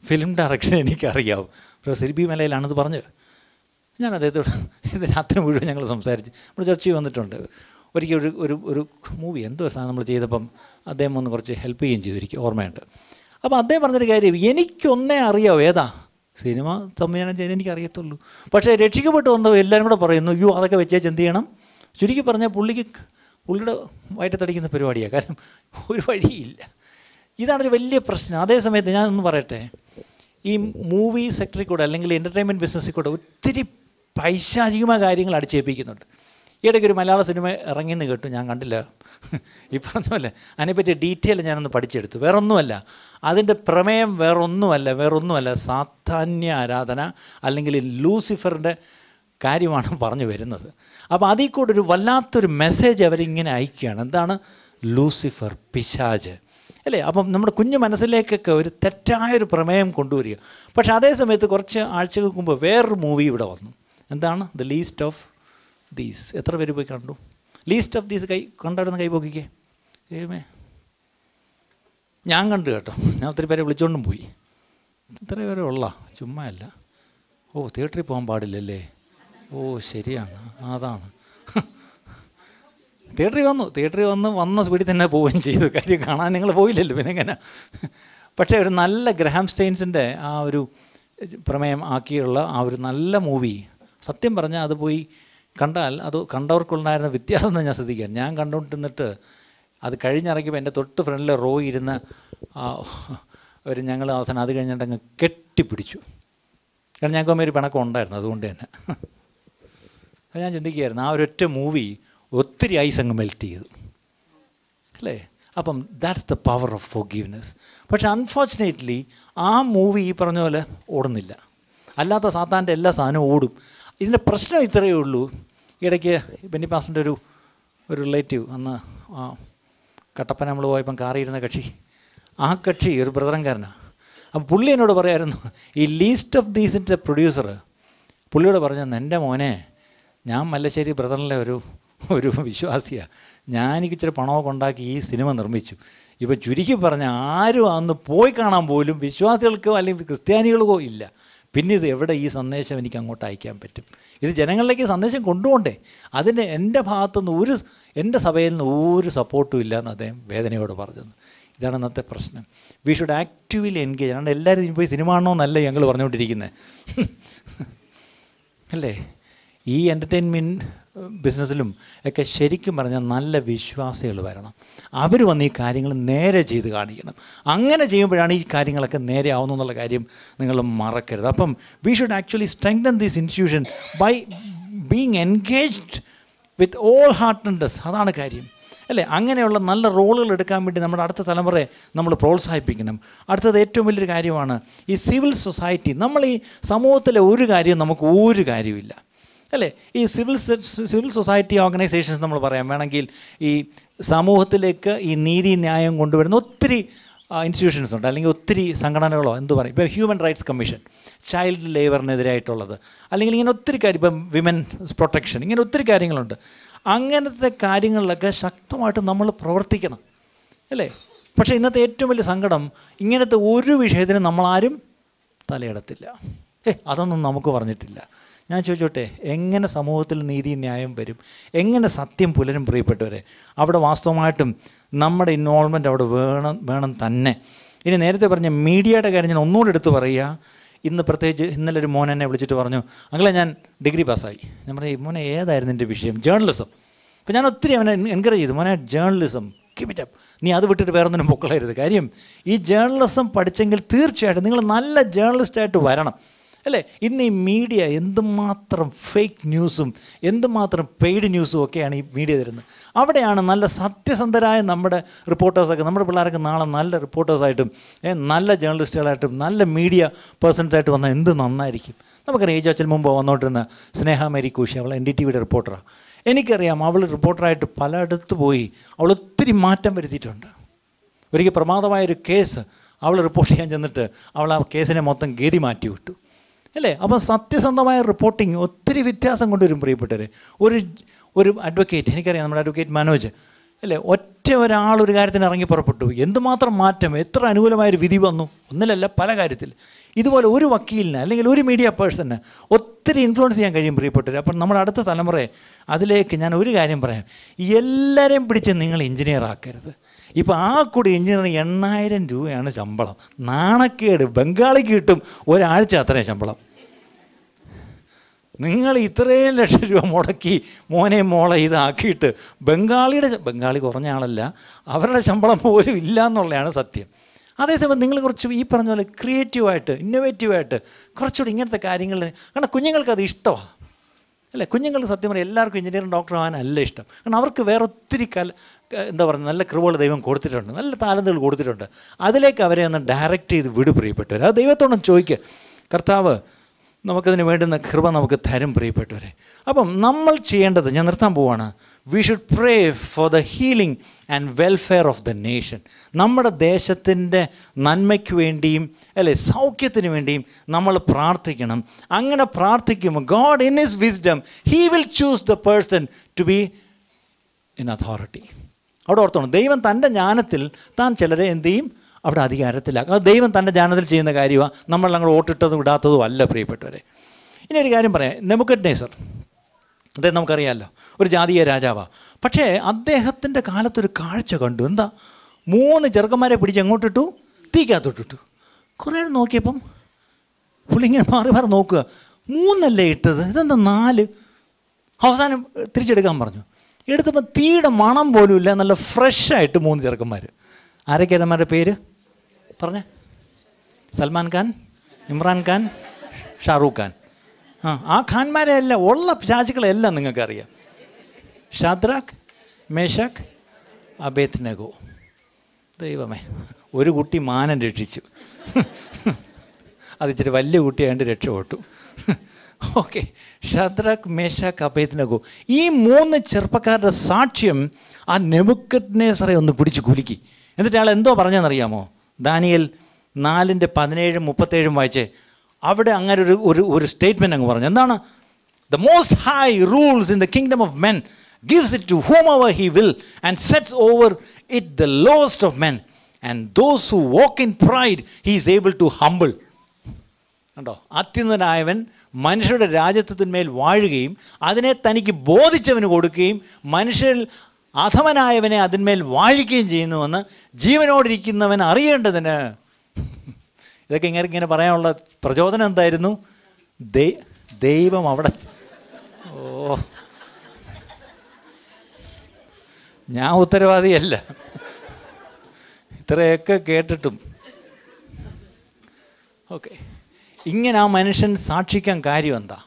ഫിലിം ഡയറക്ഷൻ എനിക്കറിയാവൂ പക്ഷേ സിരി പി മലയിലാണെന്ന് പറഞ്ഞത് ഞാൻ അദ്ദേഹത്തോട് ഇത് രാത്രി മുഴുവൻ ഞങ്ങൾ സംസാരിച്ച് നമ്മൾ ചർച്ചയിൽ വന്നിട്ടുണ്ട് ഒരിക്കൽ ഒരു ഒരു ഒരു മൂവി എന്തോ സാധനം നമ്മൾ ചെയ്തപ്പം അദ്ദേഹം ഒന്ന് കുറച്ച് ഹെൽപ്പ് ചെയ്യുകയും ചെയ്തു ഓർമ്മയുണ്ട് അപ്പോൾ അദ്ദേഹം പറഞ്ഞൊരു കാര്യം എനിക്കൊന്നേ അറിയാവൂ ഏതാ സിനിമ സംവിധാനം ചെയ്യാൻ എനിക്ക് അറിയത്തുള്ളൂ പക്ഷേ രക്ഷിക്കപ്പെട്ട് വന്നവ എല്ലാവരും കൂടെ പറയുന്നു യു അതൊക്കെ വെച്ചേച്ച് എന്ത് ചെയ്യണം ചുരുക്കി പറഞ്ഞാൽ പുള്ളിക്ക് പുള്ളിയുടെ വയറ്റത്തടിക്കുന്ന പരിപാടിയാണ് കാരണം ഒരു വഴിയില്ല ഇതാണൊരു വലിയ പ്രശ്നം അതേ സമയത്ത് ഞാനൊന്ന് പറയട്ടെ ഈ മൂവി സെക്ടറിൽ കൂടെ അല്ലെങ്കിൽ എൻ്റർടൈൻമെൻറ്റ് ബിസിനസ്സിൽ കൂടെ ഒത്തിരി പൈശാചികമായ കാര്യങ്ങൾ അടിച്ചേൽപ്പിക്കുന്നുണ്ട് ഈയിടയ്ക്ക് ഒരു മലയാള സിനിമ എന്ന് കേട്ടു ഞാൻ കണ്ടില്ല ഈ പറഞ്ഞ പോലെ അതിനെപ്പറ്റി ഡീറ്റെയിൽ ഞാനൊന്ന് പഠിച്ചെടുത്തു വേറൊന്നുമല്ല അതിൻ്റെ പ്രമേയം വേറൊന്നുമല്ല വേറൊന്നുമല്ല സാധാന്യ ആരാധന അല്ലെങ്കിൽ ലൂസിഫറിൻ്റെ കാര്യമാണ് പറഞ്ഞു വരുന്നത് അപ്പോൾ അതിൽ കൂടെ ഒരു വല്ലാത്തൊരു മെസ്സേജ് അവരിങ്ങനെ അയക്കുകയാണ് എന്താണ് ലൂസിഫർ പിശാജ് അല്ലേ അപ്പം നമ്മുടെ കുഞ്ഞു മനസ്സിലേക്കൊക്കെ ഒരു തെറ്റായൊരു പ്രമേയം കൊണ്ടുവരിക പക്ഷേ അതേ സമയത്ത് കുറച്ച് ആഴ്ചകൾക്ക് മുമ്പ് വേറൊരു മൂവി ഇവിടെ വന്നു എന്താണ് ദ ലീസ്റ്റ് ഓഫ് ദീസ് എത്ര പേര് പോയി കണ്ടു ലീസ്റ്റ് ഓഫ് ദീസ് കൈ കണ്ടായിരുന്നു കൈ പോക്കിക്കേ ദൈവമേ ഞാൻ കണ്ടു കേട്ടോ ഞാൻ ഒത്തിരി പേരെ വിളിച്ചുകൊണ്ടും പോയി ഇത്ര പേരെ ഉള്ള ചുമ്മാല്ല ഓ തിയേറ്ററിൽ പോകാൻ പാടില്ലല്ലേ ഓ ശരിയാണ് അതാണ് തിയേറ്ററിൽ വന്നു തിയേറ്ററിൽ വന്ന് വന്ന സ്പീഡിൽ തന്നെ പോവുകയും ചെയ്തു കാര്യം കാണാൻ നിങ്ങൾ പോയില്ലല്ലോ പിന്നെ എങ്ങനെ പക്ഷേ ഒരു നല്ല ഗ്രഹാം സ്റ്റെയിൻസിൻ്റെ ആ ഒരു പ്രമേയം ആക്കിയുള്ള ആ ഒരു നല്ല മൂവി സത്യം പറഞ്ഞാൽ അത് പോയി കണ്ടാൽ അത് കണ്ടവർക്കുണ്ടായിരുന്ന വ്യത്യാസം ഞാൻ ശ്രദ്ധിക്കാൻ ഞാൻ കണ്ടുകൊണ്ടിരുന്നിട്ട് അത് കഴിഞ്ഞിറങ്ങിയപ്പോൾ എൻ്റെ തൊട്ട് ഫ്രണ്ടിൽ റോ ഇരുന്ന് അവർ ഞങ്ങൾ അവസാനം അത് കഴിഞ്ഞിട്ട് അങ്ങ് കെട്ടിപ്പിടിച്ചു കാരണം ഞങ്ങൾക്ക് അമ്മ ഒരു പിണക്കം ഉണ്ടായിരുന്നു അതുകൊണ്ട് തന്നെ അപ്പോൾ ഞാൻ ചിന്തിക്കുകയായിരുന്നു ആ ഒരൊറ്റ മൂവി ഒത്തിരി ഐസ് അങ്ങ് മെൽറ്റ് ചെയ്തു അല്ലേ അപ്പം that's the power of forgiveness പക്ഷെ അൺഫോർച്ചുനേറ്റ്ലി ആ മൂവി ഈ പറഞ്ഞ പോലെ ഓടുന്നില്ല അല്ലാത്ത സാത്താൻ്റെ എല്ലാ സാധനവും ഓടും ഇതിൻ്റെ പ്രശ്നം ഇത്രയേ ഉള്ളൂ ഇടയ്ക്ക് ബെന്നി ഒരു ഒരു റിലേറ്റീവ് അന്ന് കട്ടപ്പന നമ്മൾ പോയപ്പം കാറിയിരുന്ന കക്ഷി ആ കക്ഷി ഒരു ബ്രദറൻകാരനാണ് അപ്പം പുള്ളി എന്നോട് പറയായിരുന്നു ഈ ലീസ്റ്റ് ഓഫ് ദീസിൻ്റെ പ്രൊഡ്യൂസർ പുള്ളിയോട് പറഞ്ഞു എൻ്റെ മോനെ ഞാൻ മല്ലശ്ശേരി ബ്രദറിലെ ഒരു ഒരു വിശ്വാസിയാണ് ഞാനിക്ക് ഇച്ചിരി പണമൊക്കെ ഉണ്ടാക്കി ഈ സിനിമ നിർമ്മിച്ചു ഇപ്പം ചുരുക്കി പറഞ്ഞ ആരും അന്ന് പോയി കാണാൻ പോലും വിശ്വാസികൾക്കോ അല്ലെങ്കിൽ ക്രിസ്ത്യാനികൾക്കോ ഇല്ല പിന്നെ ഇത് എവിടെ ഈ സന്ദേശം എനിക്ക് അങ്ങോട്ട് അയക്കാൻ പറ്റും ഇത് ജനങ്ങളിലേക്ക് സന്ദേശം കൊണ്ടുപോകണ്ടേ അതിന് എൻ്റെ ഭാഗത്തുനിന്ന് ഒരു എൻ്റെ സഭയിൽ നിന്ന് ഒരു സപ്പോർട്ടും ഇല്ല എന്ന് അദ്ദേഹം വേദനയോട് പറഞ്ഞത് ഇതാണ് ഇന്നത്തെ പ്രശ്നം വി ഷുഡ് ആക്റ്റീവ്ലി എൻഗേജ് അതുകൊണ്ട് എല്ലാവരും ഇനി പോയി സിനിമ ആണോ എന്നല്ല ഞങ്ങൾ പറഞ്ഞുകൊണ്ടിരിക്കുന്നത് അല്ലേ ഈ എൻ്റർടൈൻമെൻറ്റ് ബിസിനസ്സിലും ഒക്കെ ശരിക്കും പറഞ്ഞാൽ നല്ല വിശ്വാസികൾ വരണം അവർ വന്ന് ഈ കാര്യങ്ങൾ നേരെ ചെയ്ത് കാണിക്കണം അങ്ങനെ ചെയ്യുമ്പോഴാണ് ഈ കാര്യങ്ങളൊക്കെ നേരെ ആവുന്നു എന്നുള്ള കാര്യം നിങ്ങൾ മറക്കരുത് അപ്പം we should actually strengthen these institution by being engaged with all heart and അതാണ് കാര്യം അല്ലേ അങ്ങനെയുള്ള നല്ല റോളുകൾ എടുക്കാൻ വേണ്ടി നമ്മുടെ അടുത്ത തലമുറയെ നമ്മൾ പ്രോത്സാഹിപ്പിക്കണം അടുത്തത് ഏറ്റവും വലിയൊരു കാര്യമാണ് ഈ സിവിൽ സൊസൈറ്റി നമ്മൾ ഈ സമൂഹത്തിലെ ഒരു കാര്യവും നമുക്ക് ഒരു കാര്യമില്ല അല്ലേ ഈ സിവിൽ സിവിൽ സൊസൈറ്റി ഓർഗനൈസേഷൻസ് നമ്മൾ പറയാം വേണമെങ്കിൽ ഈ സമൂഹത്തിലേക്ക് ഈ നീതി ന്യായം കൊണ്ടുവരുന്ന ഒത്തിരി ഇൻസ്റ്റിറ്റ്യൂഷൻസ് ഉണ്ട് അല്ലെങ്കിൽ ഒത്തിരി സംഘടനകളോ എന്തു പറയും ഇപ്പോൾ ഹ്യൂമൻ റൈറ്റ്സ് കമ്മീഷൻ ചൈൽഡ് ലേബറിനെതിരായിട്ടുള്ളത് അല്ലെങ്കിൽ ഇങ്ങനെ ഒത്തിരി കാര്യം ഇപ്പം വിമൻ പ്രൊട്ടക്ഷൻ ഇങ്ങനെ ഒത്തിരി കാര്യങ്ങളുണ്ട് അങ്ങനത്തെ കാര്യങ്ങളിലൊക്കെ ശക്തമായിട്ട് നമ്മൾ പ്രവർത്തിക്കണം അല്ലേ പക്ഷേ ഇന്നത്തെ ഏറ്റവും വലിയ സങ്കടം ഇങ്ങനത്തെ ഒരു വിഷയത്തിനും നമ്മളാരും തലയിടത്തില്ല ഏ അതൊന്നും നമുക്ക് പറഞ്ഞിട്ടില്ല ഞാൻ ചോദിച്ചോട്ടെ എങ്ങനെ സമൂഹത്തിൽ നീതി ന്യായം വരും എങ്ങനെ സത്യം പുലരും പ്രിയപ്പെട്ടവരെ അവിടെ വാസ്തവമായിട്ടും നമ്മുടെ ഇൻവോൾവ്മെൻ്റ് അവിടെ വേണം വേണം തന്നെ ഇനി നേരത്തെ പറഞ്ഞ മീഡിയയുടെ കാര്യം ഞാൻ ഒന്നുകൂടെ എടുത്ത് പറയുക ഇന്ന് പ്രത്യേകിച്ച് ഇന്നലെ ഒരു മോൻ എന്നെ വിളിച്ചിട്ട് പറഞ്ഞു അങ്ങനെ ഞാൻ ഡിഗ്രി പാസ്സായി ഞാൻ പറഞ്ഞു മോനെ ഏതായിരുന്നു എൻ്റെ വിഷയം ജേർണലിസം അപ്പോൾ ഞാൻ ഒത്തിരി അവനെ എൻകറേജ് ചെയ്തു മോനെ ജേർണലിസം കീപ് അപ്പ് നീ അത് വിട്ടിട്ട് വേറൊന്നിനും പൊക്കളരുത് കാര്യം ഈ ജേർണലിസം പഠിച്ചെങ്കിൽ തീർച്ചയായിട്ടും നിങ്ങൾ നല്ല ജേർണലിസ്റ്റായിട്ട് വരണം അല്ലേ ഇന്ന് ഈ മീഡിയ എന്തുമാത്രം ഫേക്ക് ന്യൂസും എന്തുമാത്രം പെയ്ഡ് ന്യൂസും ഒക്കെയാണ് ഈ മീഡിയ തരുന്നത് അവിടെയാണ് നല്ല സത്യസന്ധരായ നമ്മുടെ റിപ്പോർട്ടേഴ്സൊക്കെ നമ്മുടെ പിള്ളേരൊക്കെ നാളെ നല്ല റിപ്പോർട്ടേഴ്സായിട്ടും നല്ല ജേർണലിസ്റ്റുകളായിട്ടും നല്ല മീഡിയ പേഴ്സൺസായിട്ട് വന്നാൽ എന്ത് നന്നായിരിക്കും നമുക്കറിയാം ഏജ് അച്ഛൻ മുമ്പ് വന്നോണ്ടിരുന്ന സ്നേഹ മേരി കൂശി അവൾ എൻ ഡി ടി വിയുടെ റിപ്പോർട്ടറാണ് എനിക്കറിയാം അവൾ റിപ്പോർട്ടറായിട്ട് പലയിടത്ത് പോയി അവൾ ഒത്തിരി മാറ്റം വരുത്തിയിട്ടുണ്ട് ഒരിക്കൽ പ്രമാദമായൊരു കേസ് അവൾ റിപ്പോർട്ട് ചെയ്യാൻ ചെന്നിട്ട് അവൾ ആ കേസിനെ മൊത്തം ഗതി മാറ്റി വിട്ടു അല്ലേ അപ്പം സത്യസന്ധമായ റിപ്പോർട്ടിങ് ഒത്തിരി വ്യത്യാസം കൊണ്ടുവരും പ്രിയപ്പെട്ടവർ ഒരു ഒരു അഡ്വക്കേറ്റ് എനിക്കറിയാം നമ്മുടെ അഡ്വക്കേറ്റ് മനോജ് അല്ലേ ഒറ്റ ഒരാൾ ഒരു കാര്യത്തിന് ഇറങ്ങി പുറപ്പെട്ടു എന്തുമാത്രം മാറ്റം എത്ര അനുകൂലമായൊരു വിധി വന്നു ഒന്നിലല്ല പല കാര്യത്തിൽ ഇതുപോലെ ഒരു വക്കീലിന് അല്ലെങ്കിൽ ഒരു മീഡിയ പേഴ്സണിന് ഒത്തിരി ഇൻഫ്ലുവൻസ് ചെയ്യാൻ കഴിയും പ്രിയപ്പെട്ടവർ അപ്പം നമ്മുടെ അടുത്ത തലമുറയെ അതിലേക്ക് ഞാൻ ഒരു കാര്യം പറയാം എല്ലാവരെയും പിടിച്ച് നിങ്ങൾ എഞ്ചിനീയർ ആക്കരുത് ഇപ്പോൾ ആ കൂടി എഞ്ചിനീയറിന് എണ്ണായിരം രൂപയാണ് ശമ്പളം നാണക്കേട് ബംഗാളിക്ക് കിട്ടും ഒരാഴ്ച അത്രയും ശമ്പളം നിങ്ങൾ ഇത്രയും ലക്ഷം രൂപ മുടക്കി മോനെ മോളെ ഇതാക്കിയിട്ട് ബംഗാളിയുടെ ബംഗാളി കുറഞ്ഞ ആളല്ല അവരുടെ ശമ്പളം പോലും ഇല്ല എന്നുള്ളതാണ് സത്യം അതേസമയം നിങ്ങൾ കുറച്ച് ഈ പറഞ്ഞ പോലെ ക്രിയേറ്റീവായിട്ട് ഇന്നോവേറ്റീവായിട്ട് കുറച്ചുകൂടി ഇങ്ങനത്തെ കാര്യങ്ങൾ കാരണം കുഞ്ഞുങ്ങൾക്ക് അത് ഇഷ്ടമാണ് അല്ലേ കുഞ്ഞുങ്ങൾക്ക് സത്യം പറയാം എല്ലാവർക്കും എഞ്ചിനീയറിംഗ് ഡോക്ടർ ആവാനല്ല ഇഷ്ടം കാരണം അവർക്ക് വേറെ ഒത്തിരി കല എന്താ പറയുക നല്ല കൃപകൾ ദൈവം കൊടുത്തിട്ടുണ്ട് നല്ല താലന്തുകൾ കൊടുത്തിട്ടുണ്ട് അതിലേക്ക് അവരെ ഒന്ന് ഡയറക്റ്റ് ചെയ്ത് വിട് പ്രിയപ്പെട്ടവർ ആ ദൈവത്തോടൊന്ന് ചോദിക്കുക കർത്താവ് നമുക്കതിന് വേണ്ടുന്ന കൃപ നമുക്ക് തരും പ്രിയപ്പെട്ടവരെ അപ്പം നമ്മൾ ചെയ്യേണ്ടത് ഞാൻ നിർത്താൻ പോവാണ് we should pray for the healing and welfare of the nation നമ്മുടെ ദേശത്തിൻ്റെ നന്മയ്ക്ക് വേണ്ടിയും അല്ലെ സൗഖ്യത്തിന് വേണ്ടിയും നമ്മൾ പ്രാർത്ഥിക്കണം അങ്ങനെ പ്രാർത്ഥിക്കുമ്പോൾ God in his wisdom he will choose the person to be in authority അവിടെ ഓർത്തോണം ദൈവം തൻ്റെ ജ്ഞാനത്തിൽ താൻ ചിലരെ എന്ത് ചെയ്യും അവിടെ അധികാരത്തിലാക്കും അത് ദൈവം തൻ്റെ ജ്ഞാനത്തിൽ ചെയ്യുന്ന കാര്യമാണ് നമ്മൾ അങ്ങോട്ട് വോട്ടിട്ടതും ഇടാത്തതും അല്ല പ്രിയപ്പെട്ടവരെ ഇനി ഒരു കാര്യം പറയാം നെമുക്കറ്റ് നേസർ അദ്ദേഹം നമുക്കറിയാമല്ലോ ഒരു ജാതീയ രാജാവാണ് പക്ഷേ അദ്ദേഹത്തിൻ്റെ കാലത്തൊരു കാഴ്ച കണ്ടു എന്താ മൂന്ന് ചെറുക്കന്മാരെ പിടിച്ച് എങ്ങോട്ടിട്ടു തീക്കാത്തോട്ടിട്ടു കുറേ നേരം നോക്കിയപ്പം പുള്ളിങ്ങനെ ഇങ്ങനെ മാറി മാറി നോക്കുക മൂന്നല്ലേ ഇട്ടത് ഇതെന്താ നാല് അവസാനം തിരിച്ചെടുക്കാൻ പറഞ്ഞു എടുത്തപ്പോൾ തീയുടെ മണം പോലും ഇല്ല നല്ല ഫ്രഷായിട്ട് മൂന്ന് ചെറുക്കന്മാർ ആരൊക്കെയാരന്മാരുടെ പേര് പറഞ്ഞേ സൽമാൻ ഖാൻ ഇമ്രാൻ ഖാൻ ഷാറൂഖ് ഖാൻ ആ ആ ഖാൻമാരെ എല്ലാം ഉള്ള പിശാചുക്കളെല്ലാം നിങ്ങൾക്കറിയാം ഷാദ്രാഖ് മേഷാഖ് അബേത് നഗോ ദൈവമേ ഒരു കുട്ടി മാനം രക്ഷിച്ചു അതിച്ചിരി വലിയ കുട്ടിയായിട്ട് രക്ഷപ്പെട്ടു ഓക്കെ ഷദ്രക് മേശ അപേത്തിനകു ഈ മൂന്ന് ചെറുപ്പക്കാരുടെ സാക്ഷ്യം ആ നെബുക്കറ്റ്നേസറെ ഒന്ന് പിടിച്ച് കുലുക്കി എന്നിട്ട് അയാൾ എന്തോ പറഞ്ഞെന്നറിയാമോ ദാനിയൽ നാലിൻ്റെ പതിനേഴും മുപ്പത്തേഴും വായിച്ച് അവിടെ അങ്ങനെ ഒരു ഒരു ഒരു സ്റ്റേറ്റ്മെൻ്റ് അങ്ങ് പറഞ്ഞു എന്താണ് the most high rules in the kingdom of men gives it to whomever he will and sets over it the lowest of men and those who walk in pride he is able to humble കണ്ടോ അത്യുന്നതനായവൻ മനുഷ്യരുടെ രാജ്യത്വത്തിന്മേൽ വാഴുകയും അതിനെ തനിക്ക് ബോധിച്ചവന് കൊടുക്കുകയും മനുഷ്യരിൽ അധമനായവനെ അതിന്മേൽ വാഴിക്കുകയും ചെയ്യുന്നുവെന്ന് ജീവനോടിരിക്കുന്നവൻ അറിയേണ്ടതിന് ഇതൊക്കെ ഇങ്ങനെ ഇങ്ങനെ പറയാനുള്ള പ്രചോദനം എന്തായിരുന്നു ദൈവം അവിടെ ഓ ഞാൻ ഉത്തരവാദിയല്ല ഇത്രയൊക്കെ കേട്ടിട്ടും ഓക്കെ ഇങ്ങനെ ആ മനുഷ്യൻ സാക്ഷിക്കാൻ കാര്യം എന്താ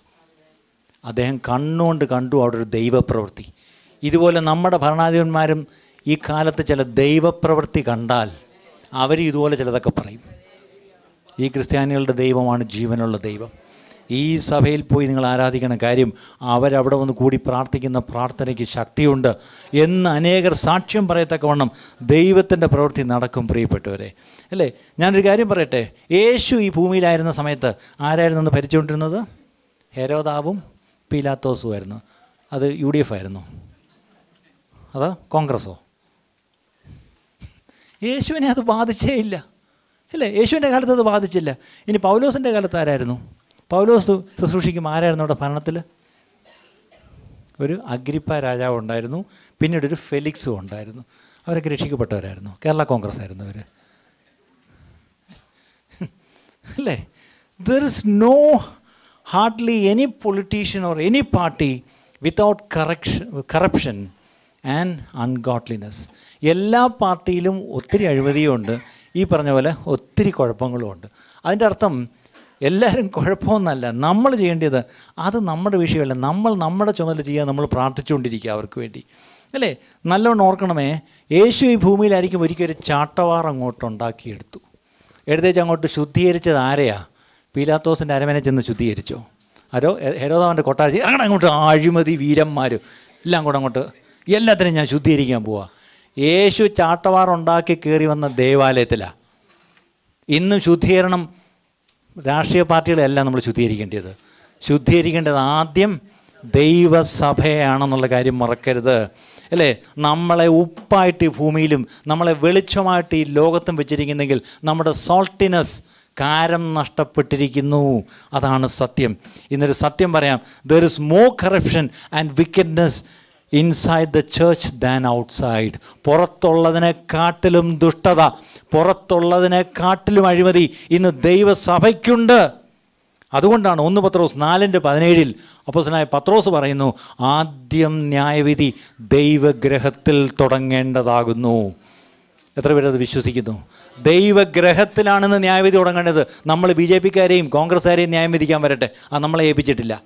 അദ്ദേഹം കണ്ണുകൊണ്ട് കണ്ടു അവിടെ ഒരു ദൈവപ്രവൃത്തി ഇതുപോലെ നമ്മുടെ ഭരണാധിപന്മാരും ഈ കാലത്ത് ചില ദൈവപ്രവൃത്തി കണ്ടാൽ അവർ ഇതുപോലെ ചിലതൊക്കെ പറയും ഈ ക്രിസ്ത്യാനികളുടെ ദൈവമാണ് ജീവനുള്ള ദൈവം ഈ സഭയിൽ പോയി നിങ്ങൾ ആരാധിക്കണം കാര്യം അവരവിടെ വന്ന് കൂടി പ്രാർത്ഥിക്കുന്ന പ്രാർത്ഥനയ്ക്ക് ശക്തിയുണ്ട് എന്ന് അനേകർ സാക്ഷ്യം പറയത്തക്കവണ്ണം ദൈവത്തിൻ്റെ പ്രവൃത്തി നടക്കും പ്രിയപ്പെട്ടവരെ അല്ലേ ഞാനൊരു കാര്യം പറയട്ടെ യേശു ഈ ഭൂമിയിലായിരുന്ന സമയത്ത് ആരായിരുന്നു എന്ന് ഭരിച്ചുകൊണ്ടിരുന്നത് ഹെരോദാവും പീലാത്തോസും ആയിരുന്നു അത് യു ഡി എഫ് ആയിരുന്നു അതോ കോൺഗ്രസ്സോ യേശുവിനെ അത് ബാധിച്ചേ ഇല്ല അല്ലേ യേശുവിൻ്റെ കാലത്ത് അത് ബാധിച്ചില്ല ഇനി പൗലോസിൻ്റെ കാലത്ത് ആരായിരുന്നു പൗലോസ് ശുശ്രൂഷിക്കും ആരായിരുന്നു അവിടെ ഭരണത്തിൽ ഒരു അഗ്രിപ്പ രാജാവ് ഉണ്ടായിരുന്നു പിന്നീട് ഒരു ഫെലിക്സും ഉണ്ടായിരുന്നു അവരൊക്കെ രക്ഷിക്കപ്പെട്ടവരായിരുന്നു കേരള കോൺഗ്രസ് ആയിരുന്നു അവർ അല്ലേ there is no hardly any politician or any party without correction corruption and ungodliness എല്ലാ പാർട്ടിയിലും ഒത്തിരി അഴിമതിയുമുണ്ട് ഈ പറഞ്ഞ പോലെ ഒത്തിരി കുഴപ്പങ്ങളുമുണ്ട് അതിൻ്റെ അർത്ഥം എല്ലാവരും കുഴപ്പമൊന്നുമല്ല നമ്മൾ ചെയ്യേണ്ടത് അത് നമ്മുടെ വിഷയമല്ല നമ്മൾ നമ്മുടെ ചുമതല ചെയ്യാൻ നമ്മൾ പ്രാർത്ഥിച്ചുകൊണ്ടിരിക്കുക അവർക്ക് വേണ്ടി അല്ലേ നല്ലവണ്ണം ഓർക്കണമേ യേശു ഈ ഭൂമിയിലായിരിക്കും ഒരിക്കൽ ചാട്ടവാറ അങ്ങോട്ട് ഉണ്ടാക്കിയെടുത്തു എഴുതേച്ച് അങ്ങോട്ട് ശുദ്ധീകരിച്ചത് ആരെയാ പീലാത്തോസിൻ്റെ അരമനെ ചെന്ന് ശുദ്ധീകരിച്ചോ ആരോ ഹരോദാവൻ്റെ കൊട്ടാരി അങ്ങനെ അങ്ങോട്ട് അഴിമതി വീരന്മാർ എല്ലാം കൂടെ അങ്ങോട്ട് എല്ലാത്തിനും ഞാൻ ശുദ്ധീകരിക്കാൻ പോവാ യേശു ചാട്ടവാറുണ്ടാക്കി കയറി വന്ന ദേവാലയത്തിലാണ് ഇന്നും ശുദ്ധീകരണം രാഷ്ട്രീയ പാർട്ടികളെയല്ല നമ്മൾ ശുദ്ധീകരിക്കേണ്ടത് ശുദ്ധീകരിക്കേണ്ടത് ആദ്യം ദൈവസഭയാണെന്നുള്ള കാര്യം മറക്കരുത് അല്ലേ നമ്മളെ ഉപ്പായിട്ട് ഈ ഭൂമിയിലും നമ്മളെ വെളിച്ചമായിട്ട് ഈ ലോകത്തും വെച്ചിരിക്കുന്നെങ്കിൽ നമ്മുടെ സോൾട്ടിനെസ് കാരം നഷ്ടപ്പെട്ടിരിക്കുന്നു അതാണ് സത്യം ഇന്നൊരു സത്യം പറയാം there is more corruption and wickedness inside the church than outside പുറത്തുള്ളതിനെക്കാട്ടിലും ദുഷ്ടത പുറത്തുള്ളതിനെക്കാട്ടിലും അഴിമതി ഇന്ന് ദൈവസഭയ്ക്കുണ്ട് അതുകൊണ്ടാണ് ഒന്ന് പത്രോസ് നാലിൻ്റെ പതിനേഴിൽ അപ്പോസനായ പത്രോസ് പറയുന്നു ആദ്യം ന്യായവിധി ദൈവഗ്രഹത്തിൽ തുടങ്ങേണ്ടതാകുന്നു എത്ര പേരത് വിശ്വസിക്കുന്നു ദൈവഗ്രഹത്തിലാണെന്ന് ന്യായവിധി തുടങ്ങേണ്ടത് നമ്മൾ ബി ജെ പിക്കാരെയും കോൺഗ്രസ്സുകാരെയും ന്യായം വിധിക്കാൻ വരട്ടെ അത് നമ്മളെ ഏൽപ്പിച്ചിട്ടില്ല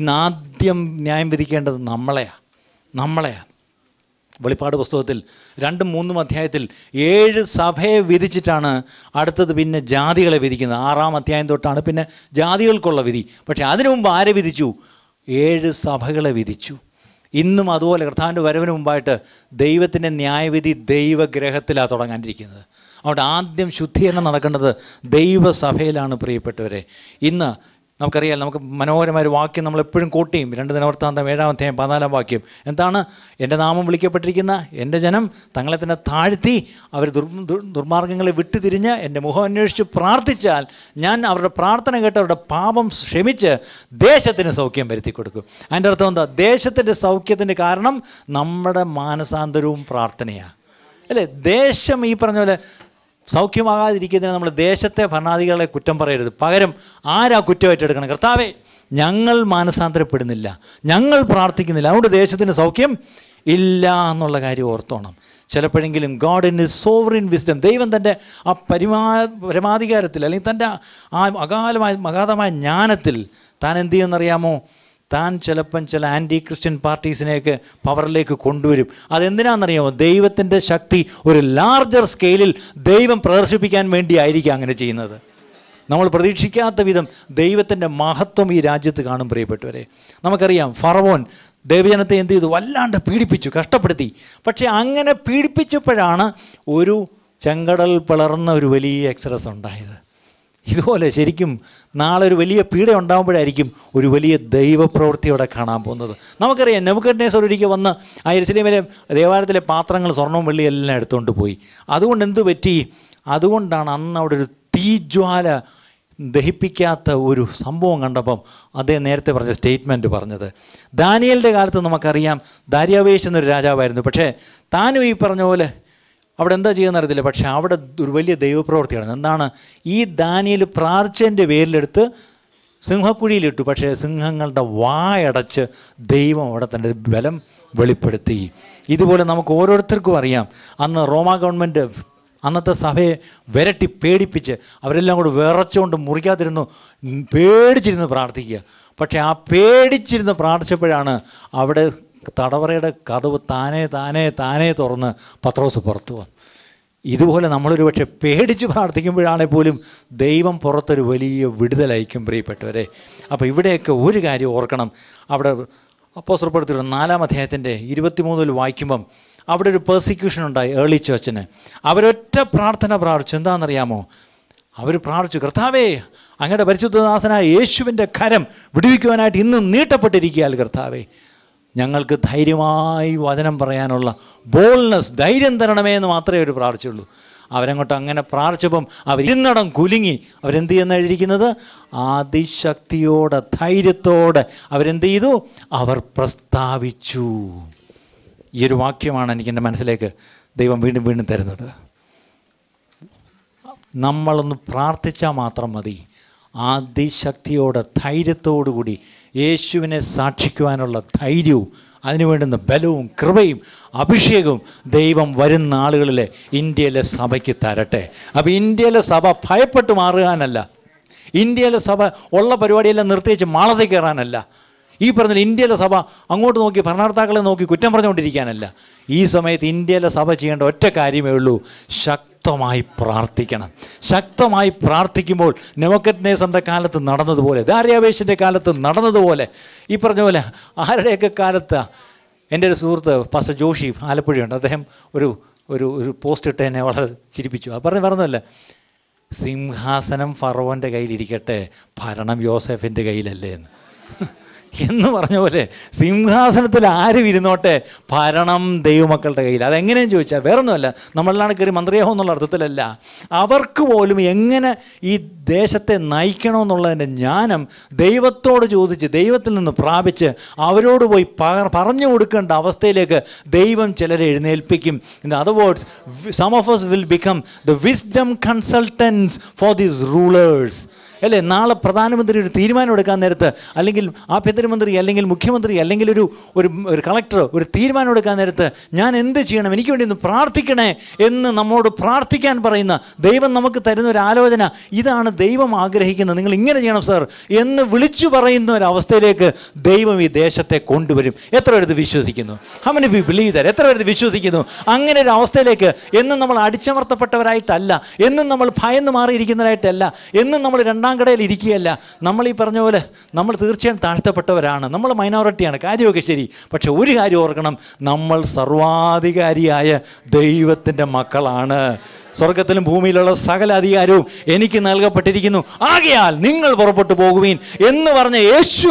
ഇന്ന് ആദ്യം ന്യായം വിധിക്കേണ്ടത് നമ്മളെയാണ് നമ്മളെയാണ് വെളിപ്പാട് പുസ്തകത്തിൽ രണ്ടും മൂന്നും അധ്യായത്തിൽ ഏഴ് സഭയെ വിധിച്ചിട്ടാണ് അടുത്തത് പിന്നെ ജാതികളെ വിധിക്കുന്നത് ആറാം അധ്യായം തൊട്ടാണ് പിന്നെ ജാതികൾക്കുള്ള വിധി പക്ഷേ അതിനു മുമ്പ് ആരെ വിധിച്ചു ഏഴ് സഭകളെ വിധിച്ചു ഇന്നും അതുപോലെ കർത്താവിൻ്റെ വരവിന് മുമ്പായിട്ട് ദൈവത്തിൻ്റെ ന്യായവിധി ദൈവഗ്രഹത്തിലാണ് തുടങ്ങാനിരിക്കുന്നത് അതുകൊണ്ട് ആദ്യം ശുദ്ധീകരണം നടക്കേണ്ടത് ദൈവസഭയിലാണ് പ്രിയപ്പെട്ടവരെ ഇന്ന് നമുക്കറിയാം നമുക്ക് മനോഹരമായ ഒരു വാക്യം നമ്മൾ എപ്പോഴും കോട്ട് രണ്ട് ദിനവൃത്താന്തം ഏഴാമത്തെയും പതിനാലാം വാക്യം എന്താണ് എൻ്റെ നാമം വിളിക്കപ്പെട്ടിരിക്കുന്ന എൻ്റെ ജനം തങ്ങളെ തന്നെ താഴ്ത്തി അവർ ദുർ ദുർമാർഗങ്ങളെ വിട്ടുതിരിഞ്ഞ് എൻ്റെ മുഖം അന്വേഷിച്ച് പ്രാർത്ഥിച്ചാൽ ഞാൻ അവരുടെ പ്രാർത്ഥന കേട്ട് അവരുടെ പാപം ക്ഷമിച്ച് ദേശത്തിന് സൗഖ്യം വരുത്തി കൊടുക്കും അതിൻ്റെ അർത്ഥം എന്താ ദേശത്തിൻ്റെ സൗഖ്യത്തിൻ്റെ കാരണം നമ്മുടെ മാനസാന്തരവും പ്രാർത്ഥനയാണ് അല്ലേ ദേശം ഈ പറഞ്ഞ പോലെ സൗഖ്യമാകാതിരിക്കുന്നതിന് നമ്മൾ ദേശത്തെ ഭരണാധികാരികളെ കുറ്റം പറയരുത് പകരം ആരാ കുറ്റമായിട്ടെടുക്കണം കർത്താവേ ഞങ്ങൾ മാനസാന്തരപ്പെടുന്നില്ല ഞങ്ങൾ പ്രാർത്ഥിക്കുന്നില്ല അതുകൊണ്ട് ദേശത്തിന് സൗഖ്യം ഇല്ല എന്നുള്ള കാര്യം ഓർത്തോണം ചിലപ്പോഴെങ്കിലും God in his sovereign wisdom ദൈവം തൻ്റെ ആ പരിമാ പരമാധികാരത്തിൽ അല്ലെങ്കിൽ തൻ്റെ ആ അകാലമായ അഗാധമായ ജ്ഞാനത്തിൽ താൻ എന്ത് ചെയ്യുമെന്നറിയാമോ താൻ ചിലപ്പം ചില ആൻറ്റി ക്രിസ്ത്യൻ പാർട്ടീസിനെയൊക്കെ പവറിലേക്ക് കൊണ്ടുവരും അതെന്തിനാണെന്നറിയാമോ ദൈവത്തിൻ്റെ ശക്തി ഒരു ലാർജർ സ്കെയിലിൽ ദൈവം പ്രദർശിപ്പിക്കാൻ വേണ്ടിയായിരിക്കും അങ്ങനെ ചെയ്യുന്നത് നമ്മൾ പ്രതീക്ഷിക്കാത്ത വിധം ദൈവത്തിൻ്റെ മഹത്വം ഈ രാജ്യത്ത് കാണും പ്രിയപ്പെട്ടവരെ നമുക്കറിയാം ഫറവോൻ ദൈവജനത്തെ എന്ത് ചെയ്തു വല്ലാണ്ട് പീഡിപ്പിച്ചു കഷ്ടപ്പെടുത്തി പക്ഷേ അങ്ങനെ പീഡിപ്പിച്ചപ്പോഴാണ് ഒരു ചെങ്കടൽ പിളർന്ന ഒരു വലിയ എക്സറസ് ഉണ്ടായത് ഇതുപോലെ ശരിക്കും നാളെ ഒരു വലിയ പീഡ ഉണ്ടാകുമ്പോഴായിരിക്കും ഒരു വലിയ ദൈവപ്രവൃത്തിയോടെ കാണാൻ പോകുന്നത് നമുക്കറിയാം തന്നെ ഒരിക്കൽ വന്ന് ആ എരിശിലേമിലെ ദേവാലയത്തിലെ പാത്രങ്ങൾ സ്വർണ്ണവും വെള്ളിയും എല്ലാം എടുത്തുകൊണ്ട് പോയി അതുകൊണ്ട് എന്ത് പറ്റി അതുകൊണ്ടാണ് അന്ന് അവിടെ ഒരു തീജ്വാല ദഹിപ്പിക്കാത്ത ഒരു സംഭവം കണ്ടപ്പം അദ്ദേഹം നേരത്തെ പറഞ്ഞ സ്റ്റേറ്റ്മെൻറ്റ് പറഞ്ഞത് ദാനിയലിൻ്റെ കാലത്ത് നമുക്കറിയാം ദാര്യാവേശ് എന്നൊരു രാജാവായിരുന്നു പക്ഷേ താനും ഈ പറഞ്ഞ പോലെ അവിടെ എന്താ ചെയ്യുന്ന അറിയത്തില്ല പക്ഷേ അവിടെ ഒരു വലിയ ദൈവപ്രവൃത്തിയാണ് എന്താണ് ഈ ദാനിയിൽ പ്രാർത്ഥൻ്റെ പേരിലെടുത്ത് സിംഹക്കുഴിയിലിട്ടു പക്ഷേ സിംഹങ്ങളുടെ വായടച്ച് ദൈവം അവിടെ തൻ്റെ ബലം വെളിപ്പെടുത്തി ഇതുപോലെ നമുക്ക് ഓരോരുത്തർക്കും അറിയാം അന്ന് റോമ ഗവൺമെൻറ് അന്നത്തെ സഭയെ വിരട്ടി പേടിപ്പിച്ച് അവരെല്ലാം കൂടെ വിറച്ചുകൊണ്ട് മുറിക്കാതിരുന്നു പേടിച്ചിരുന്ന് പ്രാർത്ഥിക്കുക പക്ഷേ ആ പേടിച്ചിരുന്ന് പ്രാർത്ഥിച്ചപ്പോഴാണ് അവിടെ തടവറയുടെ കഥവ് താനേ താനേ താനേ തുറന്ന് പത്രോസ് പുറത്തു വന്നു ഇതുപോലെ നമ്മളൊരു പക്ഷേ പേടിച്ച് പ്രാർത്ഥിക്കുമ്പോഴാണെ പോലും ദൈവം പുറത്തൊരു വലിയ വിടുതലയക്കും പ്രിയപ്പെട്ടവരെ അപ്പോൾ ഇവിടെയൊക്കെ ഒരു കാര്യം ഓർക്കണം അവിടെ അപ്പോസർപ്പെടുത്തിയിട്ട് നാലാം അധ്യായത്തിൻ്റെ ഇരുപത്തിമൂന്നിൽ വായിക്കുമ്പം അവിടെ ഒരു പെർസിക്യൂഷൻ ഉണ്ടായി ഏർലി ചേർച്ചിന് അവരൊറ്റ പ്രാർത്ഥന പ്രാർത്ഥിച്ചു എന്താണെന്നറിയാമോ അവർ പ്രാർത്ഥിച്ചു കർത്താവേ അങ്ങയുടെ പരിശുദ്ധദാസനായ യേശുവിൻ്റെ കരം വിടുവിക്കുവാനായിട്ട് ഇന്നും നീട്ടപ്പെട്ടിരിക്കുകയാൽ കർത്താവേ ഞങ്ങൾക്ക് ധൈര്യമായി വചനം പറയാനുള്ള ബോൾനെസ് ധൈര്യം തരണമേ എന്ന് മാത്രമേ ഒരു പ്രാർത്ഥിച്ചുള്ളൂ അവരങ്ങോട്ട് അങ്ങനെ പ്രാർത്ഥിച്ചപ്പം അവരിന്നടം കുലുങ്ങി അവരെന്ത് ചെയ്യുന്ന എഴുതിയിരിക്കുന്നത് അതിശക്തിയോടെ ധൈര്യത്തോടെ അവരെന്ത് ചെയ്തു അവർ പ്രസ്താവിച്ചു ഈ ഒരു വാക്യമാണ് എനിക്ക് എൻ്റെ മനസ്സിലേക്ക് ദൈവം വീണ്ടും വീണ്ടും തരുന്നത് നമ്മളൊന്ന് പ്രാർത്ഥിച്ചാൽ മാത്രം മതി അതിശക്തിയോടെ കൂടി യേശുവിനെ സാക്ഷിക്കുവാനുള്ള ധൈര്യവും അതിനു വേണ്ടുന്ന ബലവും കൃപയും അഭിഷേകവും ദൈവം വരുന്ന ആളുകളിലെ ഇന്ത്യയിലെ സഭയ്ക്ക് തരട്ടെ അപ്പോൾ ഇന്ത്യയിലെ സഭ ഭയപ്പെട്ട് മാറുവാനല്ല ഇന്ത്യയിലെ സഭ ഉള്ള പരിപാടിയെല്ലാം നിർത്തിച്ച് മാളത്തിൽ കയറാനല്ല ഈ പറഞ്ഞ ഇന്ത്യയിലെ സഭ അങ്ങോട്ട് നോക്കി ഭരണകർത്താക്കളെ നോക്കി കുറ്റം പറഞ്ഞുകൊണ്ടിരിക്കാനല്ല ഈ സമയത്ത് ഇന്ത്യയിലെ സഭ ചെയ്യേണ്ട ഒറ്റ കാര്യമേ ഉള്ളൂ ശക്തമായി പ്രാർത്ഥിക്കണം ശക്തമായി പ്രാർത്ഥിക്കുമ്പോൾ നെമക്കറ്റ്നേസറിൻ്റെ കാലത്ത് നടന്നതുപോലെ ദാരിയാവേശിൻ്റെ കാലത്ത് നടന്നതുപോലെ ഈ പറഞ്ഞ പോലെ ആരുടെയൊക്കെ കാലത്ത് എൻ്റെ ഒരു സുഹൃത്ത് പാസ്റ്റർ ജോഷി ആലപ്പുഴയുണ്ട് അദ്ദേഹം ഒരു ഒരു ഒരു പോസ്റ്റ് ഇട്ട് എന്നെ വളരെ ചിരിപ്പിച്ചു അത് പറഞ്ഞു പറഞ്ഞല്ലേ സിംഹാസനം ഫറോൻ്റെ കയ്യിലിരിക്കട്ടെ ഭരണം യോസഫിൻ്റെ കയ്യിലല്ലേ എന്ന് എന്ന് പറഞ്ഞ പോലെ സിംഹാസനത്തിൽ ആരും ഇരുന്നോട്ടെ ഭരണം ദൈവമക്കളുടെ കയ്യിൽ അതെങ്ങനെയും ചോദിച്ചാൽ വേറൊന്നുമല്ല നമ്മളാണ് കയറി മന്ത്രിയാവും എന്നുള്ള അർത്ഥത്തിലല്ല അവർക്ക് പോലും എങ്ങനെ ഈ ദേശത്തെ നയിക്കണമെന്നുള്ളതിൻ്റെ ജ്ഞാനം ദൈവത്തോട് ചോദിച്ച് ദൈവത്തിൽ നിന്ന് പ്രാപിച്ച് അവരോട് പോയി പറഞ്ഞു കൊടുക്കേണ്ട അവസ്ഥയിലേക്ക് ദൈവം ചിലരെ എഴുന്നേൽപ്പിക്കും in other words some of us will become the wisdom consultants for these rulers അല്ലേ നാളെ പ്രധാനമന്ത്രി ഒരു തീരുമാനം എടുക്കാൻ നേരത്ത് അല്ലെങ്കിൽ ആഭ്യന്തരമന്ത്രി അല്ലെങ്കിൽ മുഖ്യമന്ത്രി അല്ലെങ്കിൽ ഒരു ഒരു കളക്ടർ ഒരു തീരുമാനം എടുക്കാൻ നേരത്ത് ഞാൻ എന്ത് ചെയ്യണം എനിക്ക് വേണ്ടി ഒന്ന് പ്രാർത്ഥിക്കണേ എന്ന് നമ്മോട് പ്രാർത്ഥിക്കാൻ പറയുന്ന ദൈവം നമുക്ക് തരുന്ന ഒരു ആലോചന ഇതാണ് ദൈവം ആഗ്രഹിക്കുന്നത് നിങ്ങൾ ഇങ്ങനെ ചെയ്യണം സാർ എന്ന് വിളിച്ചു പറയുന്ന ഒരു അവസ്ഥയിലേക്ക് ദൈവം ഈ ദേശത്തെ കൊണ്ടുവരും എത്ര പേരത് വിശ്വസിക്കുന്നു അവന് വി ബിലീവ് തരാം എത്ര പേരത് വിശ്വസിക്കുന്നു അങ്ങനെ ഒരു അവസ്ഥയിലേക്ക് എന്നും നമ്മൾ അടിച്ചമർത്തപ്പെട്ടവരായിട്ടല്ല എന്നും നമ്മൾ ഭയന്ന് മാറിയിരിക്കുന്നവരായിട്ടല്ല എന്നും നമ്മൾ രണ്ടാം ഒന്നാംകടയിൽ ഇരിക്കുകയല്ല നമ്മൾ ഈ പറഞ്ഞ പോലെ നമ്മൾ തീർച്ചയായും താഴ്ത്തപ്പെട്ടവരാണ് നമ്മൾ മൈനോറിറ്റിയാണ് കാര്യമൊക്കെ ശരി പക്ഷെ ഒരു കാര്യം ഓർക്കണം നമ്മൾ സർവാധികാരിയായ ദൈവത്തിൻ്റെ മക്കളാണ് സ്വർഗത്തിലും ഭൂമിയിലുള്ള സകല അധികാരവും എനിക്ക് നൽകപ്പെട്ടിരിക്കുന്നു ആകയാൽ നിങ്ങൾ പുറപ്പെട്ടു പോകുവീൻ എന്ന് പറഞ്ഞ യേശു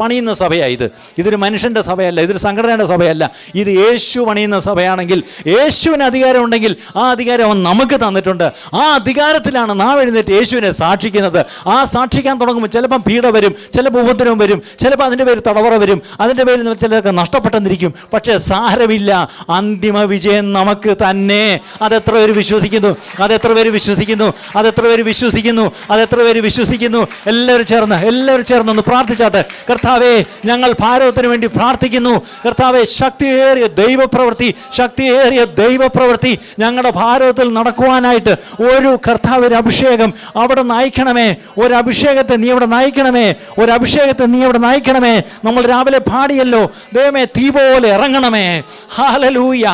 പണിയുന്ന സഭയാണ് ഇത് ഇതൊരു മനുഷ്യൻ്റെ സഭയല്ല ഇതൊരു സംഘടനയുടെ സഭയല്ല ഇത് യേശു പണിയുന്ന സഭയാണെങ്കിൽ യേശുവിന് അധികാരം ഉണ്ടെങ്കിൽ ആ അധികാരം അവൻ നമുക്ക് തന്നിട്ടുണ്ട് ആ അധികാരത്തിലാണ് നാം എഴുന്നേറ്റ് യേശുവിനെ സാക്ഷിക്കുന്നത് ആ സാക്ഷിക്കാൻ തുടങ്ങുമ്പോൾ ചിലപ്പം പീഡ വരും ചിലപ്പോൾ ഉപദ്രവം വരും ചിലപ്പോൾ അതിൻ്റെ പേര് തടവറ വരും അതിൻ്റെ പേരിൽ ചിലർക്ക് നഷ്ടപ്പെട്ടെന്നിരിക്കും പക്ഷേ സാരമില്ല അന്തിമ വിജയം നമുക്ക് തന്നെ അതെത്ര ഒരു വിശ്വസിക്കും വിശ്വസിക്കുന്നു എത്ര പേര് വിശ്വസിക്കുന്നു അത് എത്ര പേര് വിശ്വസിക്കുന്നു അത് എത്ര പേര് വിശ്വസിക്കുന്നു എല്ലാവരും ചേർന്ന് എല്ലാവരും ചേർന്ന് ഒന്ന് പ്രാർത്ഥിച്ചാട്ടെ കർത്താവേ ഞങ്ങൾ ഭാരതത്തിന് വേണ്ടി പ്രാർത്ഥിക്കുന്നു കർത്താവെ ശക്തിയേറിയ ദൈവപ്രവൃത്തി ശക്തിയേറിയ ദൈവപ്രവൃത്തി ഞങ്ങളുടെ ഭാരതത്തിൽ നടക്കുവാനായിട്ട് ഒരു കർത്താവ് ഒരു അഭിഷേകം അവിടെ നയിക്കണമേ ഒരു അഭിഷേകത്തെ നീ അവിടെ നയിക്കണമേ ഒരു അഭിഷേകത്തെ നീ അവിടെ നയിക്കണമേ നമ്മൾ രാവിലെ പാടിയല്ലോ ദൈവമേ തീ പോലെ ഇറങ്ങണമേ ഹാലലൂയ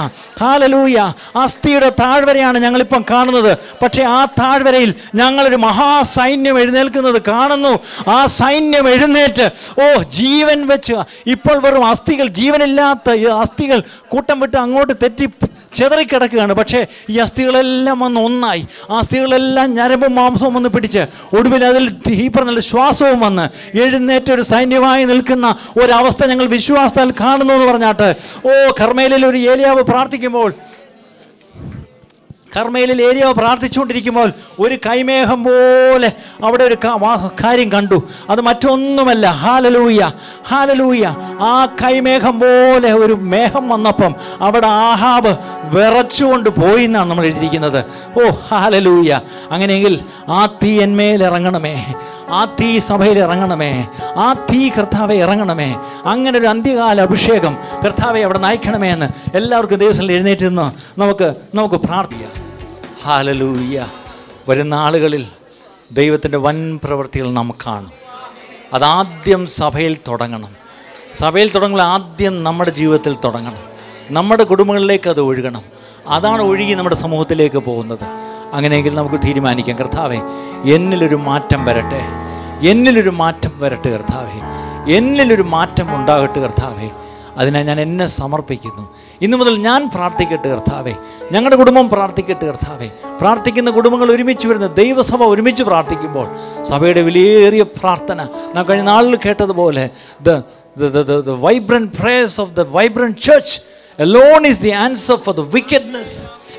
ഹാലലൂയ അസ്ഥിയുടെ താഴ്വരയാണ് ഞങ്ങൾ വലിപ്പം കാണുന്നത് പക്ഷേ ആ താഴ്വരയിൽ ഞങ്ങളൊരു മഹാസൈന്യം എഴുന്നേൽക്കുന്നത് കാണുന്നു ആ സൈന്യം എഴുന്നേറ്റ് ഓ ജീവൻ വെച്ച് ഇപ്പോൾ വെറും അസ്ഥികൾ ജീവനില്ലാത്ത അസ്ഥികൾ കൂട്ടം വിട്ട് അങ്ങോട്ട് തെറ്റി ചെതറിക്കിടക്കുകയാണ് പക്ഷേ ഈ അസ്ഥികളെല്ലാം വന്ന് ഒന്നായി ആ അസ്ഥികളെല്ലാം ഞരമ്പും മാംസവും വന്ന് പിടിച്ച് ഒടുവിൽ അതിൽ ഈ പറഞ്ഞ ശ്വാസവും വന്ന് എഴുന്നേറ്റ് ഒരു സൈന്യമായി നിൽക്കുന്ന ഒരവസ്ഥ ഞങ്ങൾ വിശ്വാസത്താൽ കാണുന്നു എന്ന് പറഞ്ഞാട്ട് ഓ കർമ്മയിലൊരു ഒരു ഏലിയാവ് പ്രാർത്ഥിക്കുമ്പോൾ കർമ്മയിലിൽ ഏരിയ പ്രാർത്ഥിച്ചുകൊണ്ടിരിക്കുമ്പോൾ ഒരു കൈമേഘം പോലെ അവിടെ ഒരു കാര്യം കണ്ടു അത് മറ്റൊന്നുമല്ല ഹാലലൂയ ഹാലലൂയ ആ കൈമേഘം പോലെ ഒരു മേഘം വന്നപ്പം അവിടെ ആഹാബ് വിറച്ചുകൊണ്ട് പോയി എന്നാണ് നമ്മൾ എഴുതിയിരിക്കുന്നത് ഓ ഹാലലൂയ അങ്ങനെയെങ്കിൽ ആ തീ ഇറങ്ങണമേ ആ തീ സഭയിൽ ഇറങ്ങണമേ ആ തീ കർത്താവെ ഇറങ്ങണമേ അങ്ങനെ ഒരു അന്ത്യകാല അഭിഷേകം കർത്താവെ അവിടെ നയിക്കണമേ എന്ന് എല്ലാവർക്കും ദിവസം എഴുന്നേറ്റ് നിന്ന് നമുക്ക് നമുക്ക് പ്രാർത്ഥിക്കാം ഹാലലൂയ്യ വരുന്ന ആളുകളിൽ ദൈവത്തിൻ്റെ വൻ പ്രവൃത്തികൾ നാം കാണും അതാദ്യം സഭയിൽ തുടങ്ങണം സഭയിൽ തുടങ്ങുമ്പോൾ ആദ്യം നമ്മുടെ ജീവിതത്തിൽ തുടങ്ങണം നമ്മുടെ കുടുംബങ്ങളിലേക്ക് അത് ഒഴുകണം അതാണ് ഒഴുകി നമ്മുടെ സമൂഹത്തിലേക്ക് പോകുന്നത് അങ്ങനെയെങ്കിൽ നമുക്ക് തീരുമാനിക്കാം കർത്താവേ എന്നിലൊരു മാറ്റം വരട്ടെ എന്നിലൊരു മാറ്റം വരട്ടെ കർത്താവേ എന്നിലൊരു മാറ്റം ഉണ്ടാകട്ടെ കർത്താവേ അതിനാൽ ഞാൻ എന്നെ സമർപ്പിക്കുന്നു ഇന്നു മുതൽ ഞാൻ പ്രാർത്ഥിക്കട്ടെ കർത്താവേ ഞങ്ങളുടെ കുടുംബം പ്രാർത്ഥിക്കട്ടെ കർത്താവേ പ്രാർത്ഥിക്കുന്ന കുടുംബങ്ങൾ ഒരുമിച്ച് വരുന്ന ദൈവസഭ ഒരുമിച്ച് പ്രാർത്ഥിക്കുമ്പോൾ സഭയുടെ വലിയേറിയ പ്രാർത്ഥന നാം കഴിഞ്ഞ നാളിൽ കേട്ടതുപോലെ the the vibrant prayers of the vibrant church lone is the answer for the wickedness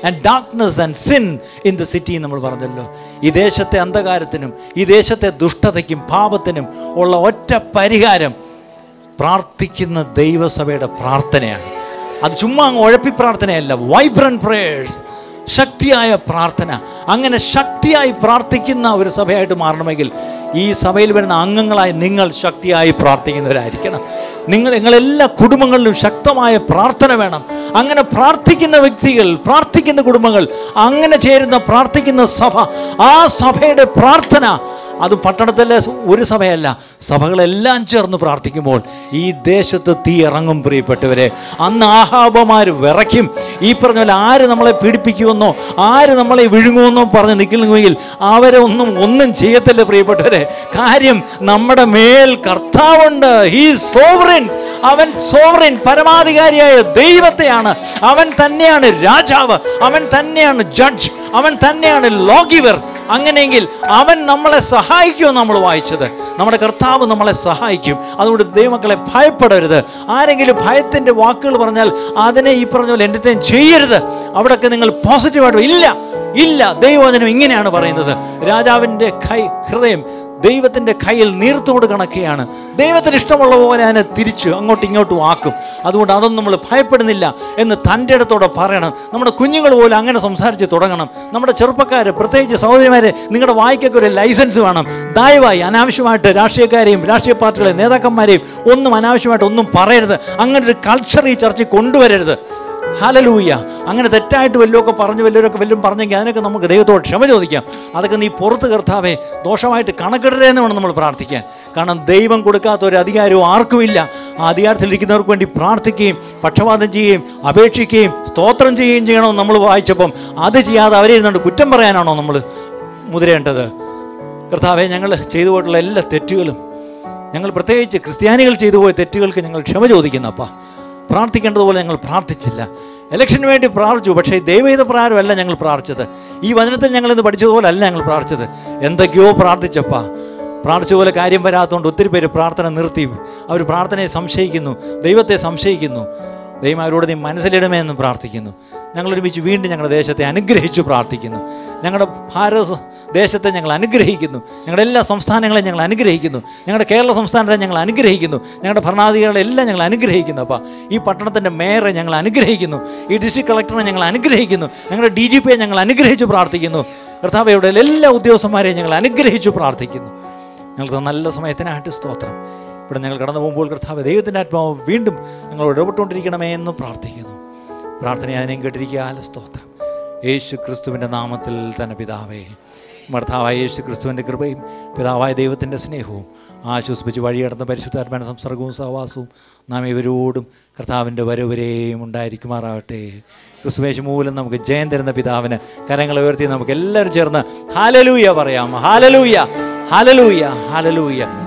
and darkness and sin in the city നമ്മൾ പറഞ്ഞല്ലോ ഈ ദേശത്തെ അന്ധകാരത്തിനും ഈ ദേശത്തെ ദുഷ്ടതയ്ക്കും പാപത്തിനും ഉള്ള ഒറ്റ പരിഹാരം പ്രാർത്ഥിക്കുന്ന ദൈവസഭയുടെ പ്രാർത്ഥനയാണ് അത് ചുമ്മാ അങ്ങ് ഉഴപ്പി പ്രാർത്ഥനയല്ല വൈബ്രൻറ്റ് പ്രേയേഴ്സ് ശക്തിയായ പ്രാർത്ഥന അങ്ങനെ ശക്തിയായി പ്രാർത്ഥിക്കുന്ന ഒരു സഭയായിട്ട് മാറണമെങ്കിൽ ഈ സഭയിൽ വരുന്ന അംഗങ്ങളായി നിങ്ങൾ ശക്തിയായി പ്രാർത്ഥിക്കുന്നവരായിരിക്കണം നിങ്ങൾ നിങ്ങളെല്ലാ കുടുംബങ്ങളിലും ശക്തമായ പ്രാർത്ഥന വേണം അങ്ങനെ പ്രാർത്ഥിക്കുന്ന വ്യക്തികൾ പ്രാർത്ഥിക്കുന്ന കുടുംബങ്ങൾ അങ്ങനെ ചേരുന്ന പ്രാർത്ഥിക്കുന്ന സഭ ആ സഭയുടെ പ്രാർത്ഥന അത് പട്ടണത്തിലെ ഒരു സഭയല്ല സഭകളെല്ലാം ചേർന്ന് പ്രാർത്ഥിക്കുമ്പോൾ ഈ ദേശത്ത് തീ ഇറങ്ങും പ്രിയപ്പെട്ടവരെ അന്ന് ആഹാബമാർ വിറയ്ക്കും ഈ പറഞ്ഞ പോലെ ആര് നമ്മളെ പീഡിപ്പിക്കുമെന്നോ ആര് നമ്മളെ വിഴുങ്ങുമെന്നോ പറഞ്ഞ് നിൽക്കുന്നുവെങ്കിൽ അവരെ ഒന്നും ഒന്നും ചെയ്യത്തില്ല പ്രിയപ്പെട്ടവരെ കാര്യം നമ്മുടെ മേൽ കർത്താവുണ്ട് ഹീ സോവറിൻ അവൻ സോവറിൻ പരമാധികാരിയായ ദൈവത്തെയാണ് അവൻ തന്നെയാണ് രാജാവ് അവൻ തന്നെയാണ് ജഡ്ജ് അവൻ തന്നെയാണ് ലോഗിവർ അങ്ങനെയെങ്കിൽ അവൻ നമ്മളെ സഹായിക്കുമോ നമ്മൾ വായിച്ചത് നമ്മുടെ കർത്താവ് നമ്മളെ സഹായിക്കും അതുകൊണ്ട് ദൈവമക്കളെ ഭയപ്പെടരുത് ആരെങ്കിലും ഭയത്തിൻ്റെ വാക്കുകൾ പറഞ്ഞാൽ അതിനെ ഈ പറഞ്ഞ പോലെ എൻ്റർടൈൻ ചെയ്യരുത് അവിടെയൊക്കെ നിങ്ങൾ പോസിറ്റീവായിട്ട് ഇല്ല ഇല്ല ദൈവവചനം ഇങ്ങനെയാണ് പറയുന്നത് രാജാവിൻ്റെ കൈ ഹൃദയം ദൈവത്തിൻ്റെ കയ്യിൽ നീർത്തോട് കണക്കെയാണ് ദൈവത്തിന് ഇഷ്ടമുള്ള പോലെ അതിനെ തിരിച്ച് അങ്ങോട്ടും ഇങ്ങോട്ടും ആക്കും അതുകൊണ്ട് അതൊന്നും നമ്മൾ ഭയപ്പെടുന്നില്ല എന്ന് തൻ്റെ അടുത്തോടെ പറയണം നമ്മുടെ കുഞ്ഞുങ്ങൾ പോലും അങ്ങനെ സംസാരിച്ച് തുടങ്ങണം നമ്മുടെ ചെറുപ്പക്കാർ പ്രത്യേകിച്ച് സഹോദരിമാരെ നിങ്ങളുടെ വായിക്കൊക്കെ ഒരു ലൈസൻസ് വേണം ദയവായി അനാവശ്യമായിട്ട് രാഷ്ട്രീയക്കാരെയും രാഷ്ട്രീയ പാർട്ടികളെയും നേതാക്കന്മാരെയും ഒന്നും അനാവശ്യമായിട്ട് ഒന്നും പറയരുത് അങ്ങനെ ഒരു കൾച്ചർ ഈ ചർച്ച കൊണ്ടുവരരുത് ഹലലൂയ അങ്ങനെ തെറ്റായിട്ട് വല്ലതൊക്കെ പറഞ്ഞ് വല്ലവരൊക്കെ വല്ലതും പറഞ്ഞെങ്കിൽ അതിനൊക്കെ നമുക്ക് ദൈവത്തോട് ക്ഷമ ചോദിക്കാം അതൊക്കെ നീ പുറത്ത് കർത്താവേ ദോഷമായിട്ട് കണക്കിടരുതേ എന്ന് വേണം നമ്മൾ പ്രാർത്ഥിക്കാൻ കാരണം ദൈവം കൊടുക്കാത്ത ഒരു അധികാരവും ആർക്കുമില്ല ആ അധികാരത്തിലിരിക്കുന്നവർക്ക് വേണ്ടി പ്രാർത്ഥിക്കുകയും പക്ഷപാതം ചെയ്യുകയും അപേക്ഷിക്കുകയും സ്തോത്രം ചെയ്യുകയും ചെയ്യണമെന്ന് നമ്മൾ വായിച്ചപ്പം അത് ചെയ്യാതെ അവരെ ഇരുന്നുകൊണ്ട് കുറ്റം പറയാനാണോ നമ്മൾ മുതിരേണ്ടത് കർത്താവെ ഞങ്ങൾ ചെയ്തു പോയിട്ടുള്ള എല്ലാ തെറ്റുകളും ഞങ്ങൾ പ്രത്യേകിച്ച് ക്രിസ്ത്യാനികൾ ചെയ്തു പോയ തെറ്റുകൾക്ക് ഞങ്ങൾ ക്ഷമ ചോദിക്കുന്നപ്പാ പ്രാർത്ഥിക്കേണ്ടതുപോലെ ഞങ്ങൾ പ്രാർത്ഥിച്ചില്ല ഇലക്ഷന് വേണ്ടി പ്രാർത്ഥിച്ചു പക്ഷേ ദൈവഹിത പ്രകാരമല്ല ഞങ്ങൾ പ്രാർത്ഥിച്ചത് ഈ വചനത്തിൽ ഞങ്ങൾ ഇന്ന് പഠിച്ചതുപോലെ അല്ല ഞങ്ങൾ പ്രാർത്ഥിച്ചത് എന്തൊക്കെയോ പ്രാർത്ഥിച്ചപ്പാ പ്രാർത്ഥിച്ച പോലെ കാര്യം വരാത്തതുകൊണ്ട് ഒത്തിരി പേര് പ്രാർത്ഥന നിർത്തി അവർ പ്രാർത്ഥനയെ സംശയിക്കുന്നു ദൈവത്തെ സംശയിക്കുന്നു ദൈവം അവരോട് നീ മനസ്സിലിടമേ എന്ന് പ്രാർത്ഥിക്കുന്നു ഞങ്ങളൊരുമിച്ച് ഒരുമിച്ച് വീണ്ടും ഞങ്ങളുടെ ദേശത്തെ അനുഗ്രഹിച്ചു പ്രാർത്ഥിക്കുന്നു ഞങ്ങളുടെ ഭാരത ദേശത്തെ ഞങ്ങൾ അനുഗ്രഹിക്കുന്നു ഞങ്ങളുടെ എല്ലാ സംസ്ഥാനങ്ങളെയും ഞങ്ങൾ അനുഗ്രഹിക്കുന്നു ഞങ്ങളുടെ കേരള സംസ്ഥാനത്തെ ഞങ്ങൾ അനുഗ്രഹിക്കുന്നു ഞങ്ങളുടെ ഭരണാധികാരികളെ എല്ലാം ഞങ്ങൾ അനുഗ്രഹിക്കുന്നു അപ്പം ഈ പട്ടണത്തിൻ്റെ മേയറെ ഞങ്ങൾ അനുഗ്രഹിക്കുന്നു ഈ ഡിസ്ട്രിക്ട് കളക്ടറെ ഞങ്ങൾ അനുഗ്രഹിക്കുന്നു ഞങ്ങളുടെ ഡി ജി പിയെ ഞങ്ങൾ അനുഗ്രഹിച്ചു പ്രാർത്ഥിക്കുന്നു കർത്താവയുടെ എല്ലാ ഉദ്യോഗസ്ഥന്മാരെയും ഞങ്ങൾ അനുഗ്രഹിച്ചു പ്രാർത്ഥിക്കുന്നു ഞങ്ങൾക്ക് നല്ല സമയത്തിനായിട്ട് സ്തോത്രം ഇവിടെ ഞങ്ങൾ കടന്നു പോകുമ്പോൾ കർത്താവ് ദൈവത്തിൻ്റെ ആത്മാവ് വീണ്ടും ഞങ്ങളോട് ഇടപെട്ടുകൊണ്ടിരിക്കണമേ എന്ന് പ്രാർത്ഥിക്കുന്നു പ്രാർത്ഥന അതിനെയും കേട്ടിരിക്കുക സ്തോത്രം യേശു ക്രിസ്തുവിൻ്റെ നാമത്തിൽ തന്നെ പിതാവേ ഭർത്താവായ യേശു ക്രിസ്തുവിൻ്റെ കൃപയും പിതാവായ ദൈവത്തിൻ്റെ സ്നേഹവും ആശ്വസിപ്പിച്ച് വഴിയടന്ന പരിശുദ്ധാത്മാന സംസർഗവും സഹവാസവും നാം ഇവരോടും കർത്താവിൻ്റെ വരവരെയും ഉണ്ടായിരിക്കുമാറാവട്ടെ ക്രിസ്തുവേശ് മൂലം നമുക്ക് ജയം തരുന്ന പിതാവിന് കരങ്ങൾ ഉയർത്തി നമുക്ക് എല്ലാവരും ചേർന്ന് ഹാലലൂയ പറയാം ഹാലലൂയ ഹാലലൂയ ഹാലലൂയ